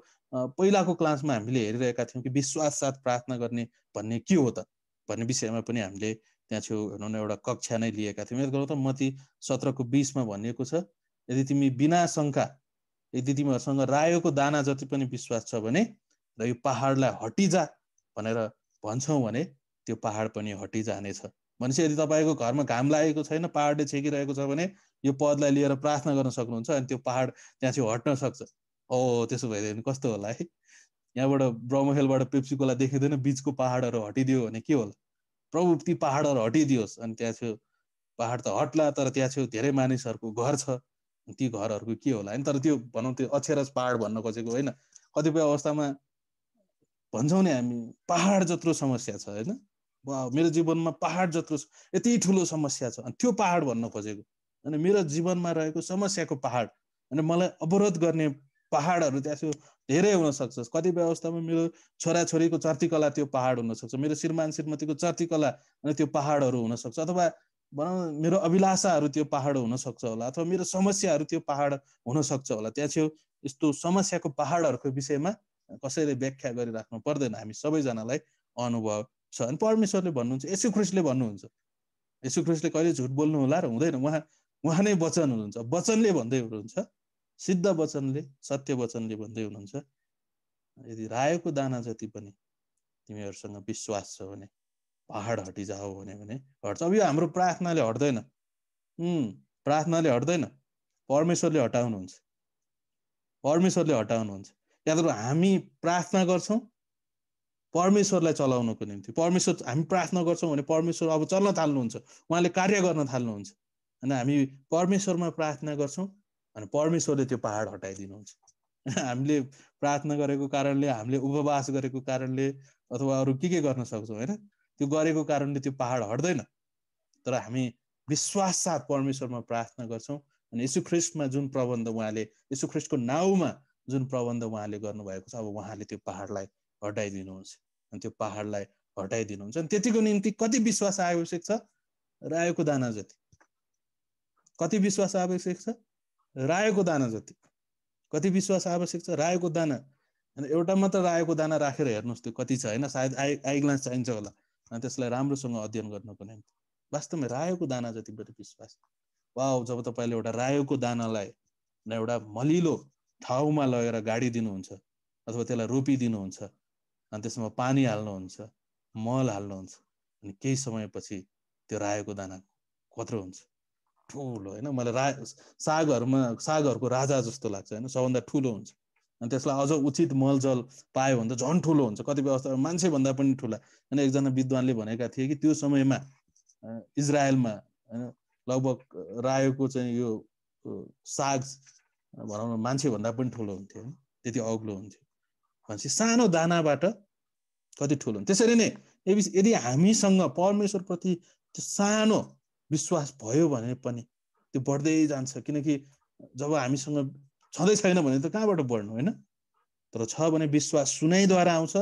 पहिलाको क्लासमा हामीले हेरिरहेका थियौँ कि विश्वास साथ प्रार्थना गर्ने भन्ने के हो त भन्ने विषयमा पनि हामीले त्यहाँ छेउ हेर्नु न एउटा कक्षा नै लिएका थियौँ याद गरौँ त मती सत्रको बिसमा भनिएको छ यदि तिमी बिना शङ्का यदि तिमीहरूसँग रायोको दाना जति पनि विश्वास छ भने र यो पाहाडलाई हटिजा भनेर भन्छौँ भने त्यो पाहाड पनि हटिजानेछ भनेपछि यदि तपाईँको घरमा घाम लागेको छैन पाहाडले छेकिरहेको छ भने यो पदलाई लिएर प्रार्थना गर्न सक्नुहुन्छ अनि त्यो पाहाड त्यहाँ चाहिँ हट्न सक्छ ओ त्यसो भइदियो भने कस्तो होला है यहाँबाट ब्रह्मखेलबाट पेप्सिकोलाई देखिँदैन बिचको पाहाडहरू हटिदियो भने के होला प्रभु ती पाहाडहरू हटिदियोस् अनि त्यहाँ छेउ पाहाड त हट्ला तर त्यहाँ छेउ धेरै मानिसहरूको घर छ ती घरहरूको के होला होइन तर त्यो भनौँ त्यो अक्षरज पाहाड भन्न खोजेको होइन कतिपय अवस्थामा भन्छौँ नि हामी पाहाड जत्रो समस्या छ होइन मेरो जीवनमा पाहाड जत्रो यति ठुलो समस्या छ अनि त्यो पाहाड भन्न खोजेको अनि मेरो जीवनमा रहेको समस्याको पाहाड अनि मलाई अवरोध गर्ने पाहाडहरू त्यहाँ धेरै हुनसक्छ कतिपय अवस्थामा मेरो छोराछोरीको चर्तीकला त्यो पाहाड हुनसक्छ मेरो श्रीमान श्रीमतीको चर्तीकला अनि त्यो पाहाडहरू हुनसक्छ अथवा भनौँ मेरो अभिलाषाहरू त्यो पाहाड हुनसक्छ होला अथवा मेरो समस्याहरू त्यो पाहाड हुनसक्छ होला त्यहाँ छेउ यस्तो समस्याको पाहाडहरूको विषयमा कसैले व्याख्या गरिराख्नु पर्दैन हामी सबैजनालाई अनुभव छ अनि परमेश्वरले भन्नुहुन्छ यसु ख्रिस्टले भन्नुहुन्छ यसु ख्रिस्टले कहिले झुट बोल्नु होला र हुँदैन उहाँ उहाँ नै वचन हुनुहुन्छ वचनले भन्दै हुनुहुन्छ सिद्ध वचनले सत्य वचनले भन्दै हुनुहुन्छ यदि रायोको दाना जति पनि तिमीहरूसँग विश्वास छ भने पहाड हटिजाओ जाओ भने हट्छ अब यो हाम्रो प्रार्थनाले हट्दैन प्रार्थनाले हट्दैन परमेश्वरले हटाउनुहुन्छ परमेश्वरले हटाउनुहुन्छ याद हामी प्रार्थना गर्छौँ परमेश्वरलाई चलाउनको निम्ति परमेश्वर हामी प्रार्थना गर्छौँ भने परमेश्वर अब चल्न थाल्नुहुन्छ उहाँले कार्य गर्न थाल्नुहुन्छ होइन हामी परमेश्वरमा प्रार्थना गर्छौँ अनि परमेश्वरले त्यो पाहाड हटाइदिनुहुन्छ [LAUGHS] हामीले प्रार्थना गरेको कारणले हामीले उपवास गरेको कारणले अथवा अरू के के गर्न सक्छौँ होइन त्यो गरेको कारणले त्यो पाहाड हट्दैन तर हामी विश्वास साथ परमेश्वरमा प्रार्थना गर्छौँ अनि ख्रिस्टमा जुन प्रबन्ध उहाँले ख्रिस्टको नाउँमा जुन प्रबन्ध उहाँले गर्नुभएको छ अब उहाँले त्यो पाहाडलाई हटाइदिनुहुन्छ अनि त्यो पाहाडलाई हटाइदिनुहुन्छ अनि त्यतिको निम्ति कति विश्वास आवश्यक छ रायोको दाना जति कति विश्वास आवश्यक छ रायोको दाना जति कति विश्वास आवश्यक छ रायोको दाना अनि एउटा मात्र रायोको दाना राखेर हेर्नुहोस् त्यो कति छ होइन सायद आइ ग्लास चाहिन्छ होला अनि त्यसलाई राम्रोसँग अध्ययन गर्नको निम्ति वास्तवमा रायोको दाना जति बढी विश्वास वा जब तपाईँले एउटा रायोको दानालाई एउटा मलिलो ठाउँमा लगेर गाडी दिनुहुन्छ अथवा त्यसलाई रोपिदिनुहुन्छ अनि त्यसमा पानी हाल्नुहुन्छ मल हाल्नुहुन्छ अनि केही समयपछि त्यो रायोको दाना कत्रो हुन्छ ठुलो होइन मलाई रा सागहरूमा सागहरूको राजा जस्तो लाग्छ होइन सबभन्दा ठुलो हुन्छ अनि त्यसलाई अझ उचित मलजल पायो भने त झन् ठुलो हुन्छ कतिपय अवस्थामा मान्छेभन्दा पनि ठुला होइन एकजना विद्वानले भनेका थिए कि त्यो समयमा इजरायलमा होइन लगभग रायोको चाहिँ यो साग भनौँ न मान्छेभन्दा पनि ठुलो हुन्थ्यो होइन त्यति अग्लो हुन्थ्यो भनेपछि सानो दानाबाट कति ठुलो हुन्थ्यो त्यसरी नै यदि हामीसँग परमेश्वरप्रति त्यो सानो विश्वास भयो भने पनि त्यो बढ्दै जान्छ किनकि जब हामीसँग छँदै छैन भने त कहाँबाट बढ्नु होइन तर छ भने विश्वास सुनाइद्वारा आउँछ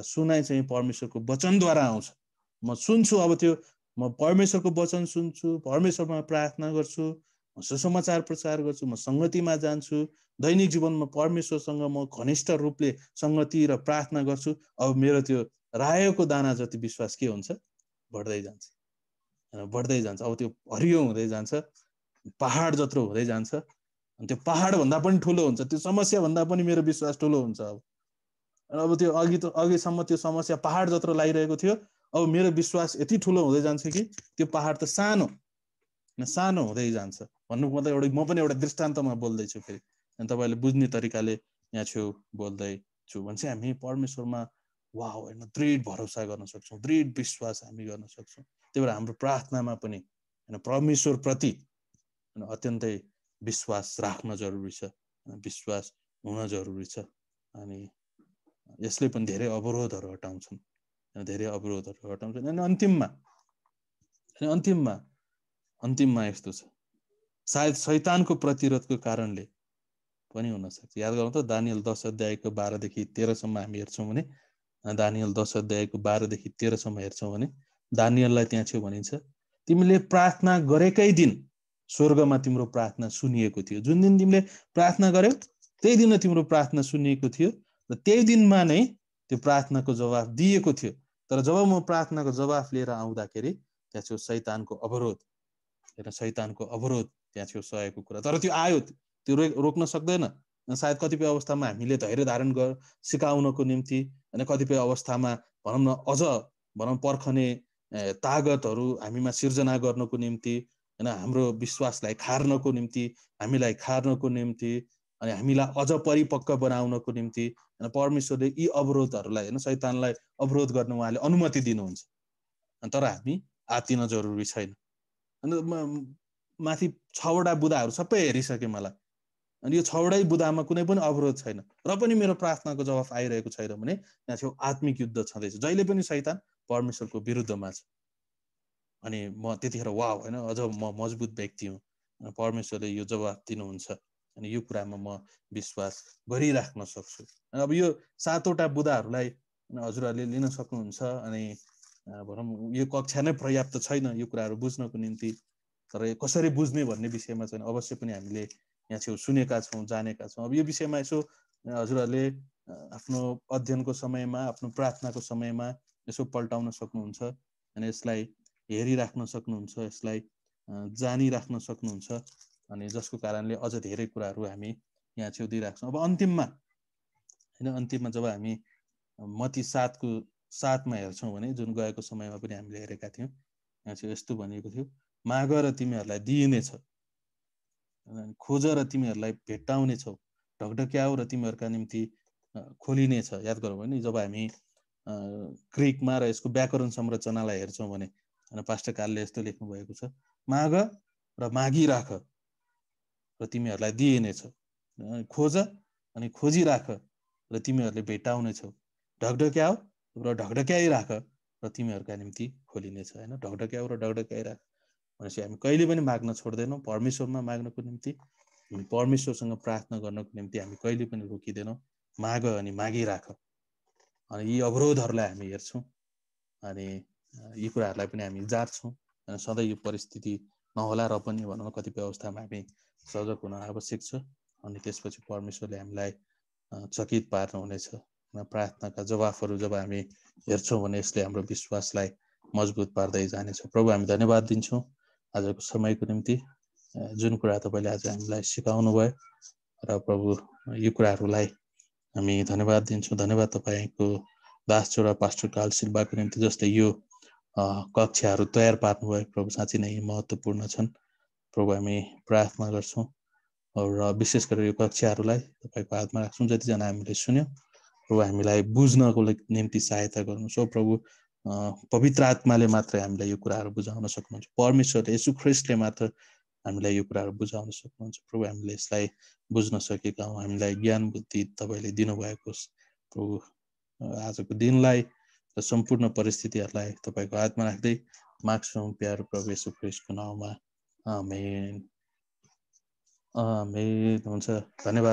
र सुनाइ चाहिँ परमेश्वरको वचनद्वारा आउँछ म सुन्छु अब त्यो म परमेश्वरको वचन सुन्छु परमेश्वरमा प्रार्थना गर्छु म सुसमाचार प्रचार गर्छु म सङ्गतिमा जान्छु दैनिक जीवनमा परमेश्वरसँग म घनिष्ठ रूपले सङ्गति र प्रार्थना गर्छु अब मेरो त्यो रायोको दाना जति विश्वास के हुन्छ बढ्दै जान्छ बढ्दै जान्छ अब त्यो हरियो हुँदै जान्छ पाहाड जत्रो हुँदै जान्छ अनि त्यो पाहाडभन्दा पनि ठुलो हुन्छ त्यो समस्याभन्दा पनि मेरो विश्वास ठुलो हुन्छ अब अब त्यो अघि त अघिसम्म त्यो समस्या पाहाड जत्रो लागिरहेको थियो अब मेरो विश्वास यति ठुलो हुँदै जान्छ कि त्यो पाहाड त सानो होइन सानो हुँदै जान्छ भन्नुको मतलब एउटा म पनि एउटा दृष्टान्तमा बोल्दैछु फेरि अनि तपाईँले बुझ्ने तरिकाले यहाँ छेउ बोल्दै छु भने चाहिँ हामी परमेश्वरमा वा होइन दृढ भरोसा गर्न सक्छौँ दृढ विश्वास हामी गर्न सक्छौँ त्यही भएर हाम्रो प्रार्थनामा पनि होइन परमेश्वरप्रति होइन अत्यन्तै विश्वास राख्न जरुरी छ विश्वास हुन जरुरी छ अनि यसले पनि धेरै अवरोधहरू हटाउँछन् धेरै अवरोधहरू हटाउँछन् अनि अन्तिममा अनि अन्तिममा अन्तिममा यस्तो छ सायद शैतानको प्रतिरोधको कारणले पनि हुनसक्छ याद गरौँ त दानियल दस अध्यायको बाह्रदेखि तेह्रसम्म हामी हेर्छौँ भने दानियल दस अध्यायको बाह्रदेखि तेह्रसम्म हेर्छौँ भने दानियललाई त्यहाँ छेउ भनिन्छ तिमीले प्रार्थना गरेकै दिन स्वर्गमा तिम्रो प्रार्थना सुनिएको थियो जुन दिन तिमीले प्रार्थना गर्यौ त्यही दिन तिम्रो प्रार्थना सुनिएको थियो र त्यही दिनमा नै त्यो प्रार्थनाको जवाफ दिएको थियो तर जब म प्रार्थनाको जवाफ लिएर आउँदाखेरि त्यहाँ छेउ शैतानको अवरोध एउटा शैतानको अवरोध त्यहाँ थियो सहयोगको कुरा तर त्यो आयो त्यो रो रोक्न सक्दैन सायद कतिपय अवस्थामा हामीले धैर्य धारण गर सिकाउनको निम्ति होइन कतिपय अवस्थामा भनौँ न अझ भनौँ पर्खने तागतहरू हामीमा सिर्जना गर्नको निम्ति होइन हाम्रो विश्वासलाई खार्नको निम्ति हामीलाई खार्नको निम्ति अनि हामीलाई अझ परिपक्व बनाउनको निम्ति होइन परमेश्वरले यी अवरोधहरूलाई होइन शैतानलाई अवरोध गर्न उहाँले अनुमति दिनुहुन्छ तर हामी आतिन जरुरी छैन अन्त माथि छवटा बुदाहरू सबै हेरिसकेँ मलाई अनि यो छवटै बुधामा कुनै पनि अवरोध छैन र पनि मेरो प्रार्थनाको जवाफ आइरहेको छैन भने त्यहाँ छेउ आत्मिक युद्ध छँदैछ जहिले पनि सैतान परमेश्वरको विरुद्धमा छ अनि म त्यतिखेर वा होइन अझ म मजबुत व्यक्ति हुँ परमेश्वरले यो जवाब दिनुहुन्छ अनि यो कुरामा म विश्वास गरिराख्न सक्छु अब यो सातवटा बुदाहरूलाई हजुरहरूले लिन सक्नुहुन्छ अनि भनौँ यो कक्षा नै पर्याप्त छैन यो कुराहरू बुझ्नको निम्ति तर कसरी बुझ्ने भन्ने विषयमा चाहिँ अवश्य पनि हामीले यहाँ छेउ सुनेका छौँ जानेका छौँ अब यो विषयमा यसो हजुरहरूले आफ्नो अध्ययनको समयमा आफ्नो प्रार्थनाको समयमा यसो पल्टाउन सक्नुहुन्छ अनि यसलाई हेरिराख्न सक्नुहुन्छ यसलाई जानिराख्न सक्नुहुन्छ अनि जसको कारणले अझ धेरै कुराहरू हामी यहाँ छेउ दिइराख्छौँ अब अन्तिममा होइन अन्तिममा जब हामी मती सातको सातमा हेर्छौँ भने जुन गएको समयमा पनि हामीले हेरेका थियौँ यहाँ चाहिँ यस्तो भनिएको थियो माग र तिमीहरूलाई दिइनेछ खोज र तिमीहरूलाई भेट्टाउनेछौ ढकढक्याउ र तिमीहरूका निम्ति खोलिनेछ याद गरौँ भने जब हामी ग्रिकमा र यसको व्याकरण संरचनालाई हेर्छौँ भने पाष्टकालले यस्तो लेख्नुभएको छ माग र मागिराख र तिमीहरूलाई दिइनेछ खोज अनि खोजिराख र तिमीहरूले भेट्टाउनेछौ ढकढक्याउ र ढकढक्याइराख र तिमीहरूका निम्ति खोलिनेछ होइन ढकढक्याउ र ढकढक्याइराख भनेपछि हामी कहिले पनि माग्न छोड्दैनौँ परमेश्वरमा माग्नको निम्ति हामी परमेश्वरसँग प्रार्थना गर्नको निम्ति हामी कहिले पनि रोकिँदैनौँ माग अनि मागिराख अनि यी अवरोधहरूलाई हामी हेर्छौँ अनि यी कुराहरूलाई पनि हामी जाँच्छौँ अनि सधैँ यो परिस्थिति नहोला र पनि भनौँ न कतिपय अवस्थामा हामी सजग हुन आवश्यक छ अनि त्यसपछि परमेश्वरले हामीलाई चकित पार्नुहुनेछ प्रार्थनाका जवाफहरू जब हामी हेर्छौँ भने यसले हाम्रो विश्वासलाई मजबुत पार्दै जानेछ प्रभु हामी धन्यवाद दिन्छौँ आजको समयको निम्ति जुन कुरा तपाईँले आज हामीलाई सिकाउनु भयो र प्रभु यो कुराहरूलाई हामी धन्यवाद दिन्छौँ धन्यवाद तपाईँको दास छोरा पास्टर काल शिल्पाको निम्ति जस्तै यो कक्षाहरू तयार पार्नुभयो प्रभु साँच्ची नै महत्त्वपूर्ण छन् प्रभु हामी प्रार्थना गर्छौँ र विशेष गरेर यो कक्षाहरूलाई तपाईँको हातमा राख्छौँ जतिजना हामीले सुन्यौँ प्रभु हामीलाई बुझ्नको निम्ति सहायता गर्नुहोस् हो प्रभु पवित्र आत्माले मात्र हामीलाई यो कुराहरू बुझाउन सक्नुहुन्छ परमेश्वर यसु ख्रिस्टले मात्र हामीलाई यो कुराहरू बुझाउन सक्नुहुन्छ प्रभु हामीले यसलाई बुझ्न सकेका हौँ हामीलाई ज्ञान बुद्धि तपाईँले दिनुभएको होस् प्रभु आजको दिनलाई र सम्पूर्ण परिस्थितिहरूलाई तपाईँको हातमा राख्दै माग्छौँ प्यारो प्रभु यसु ख्रिस्टको नाउँमा आमेन आमेन हुन्छ धन्यवाद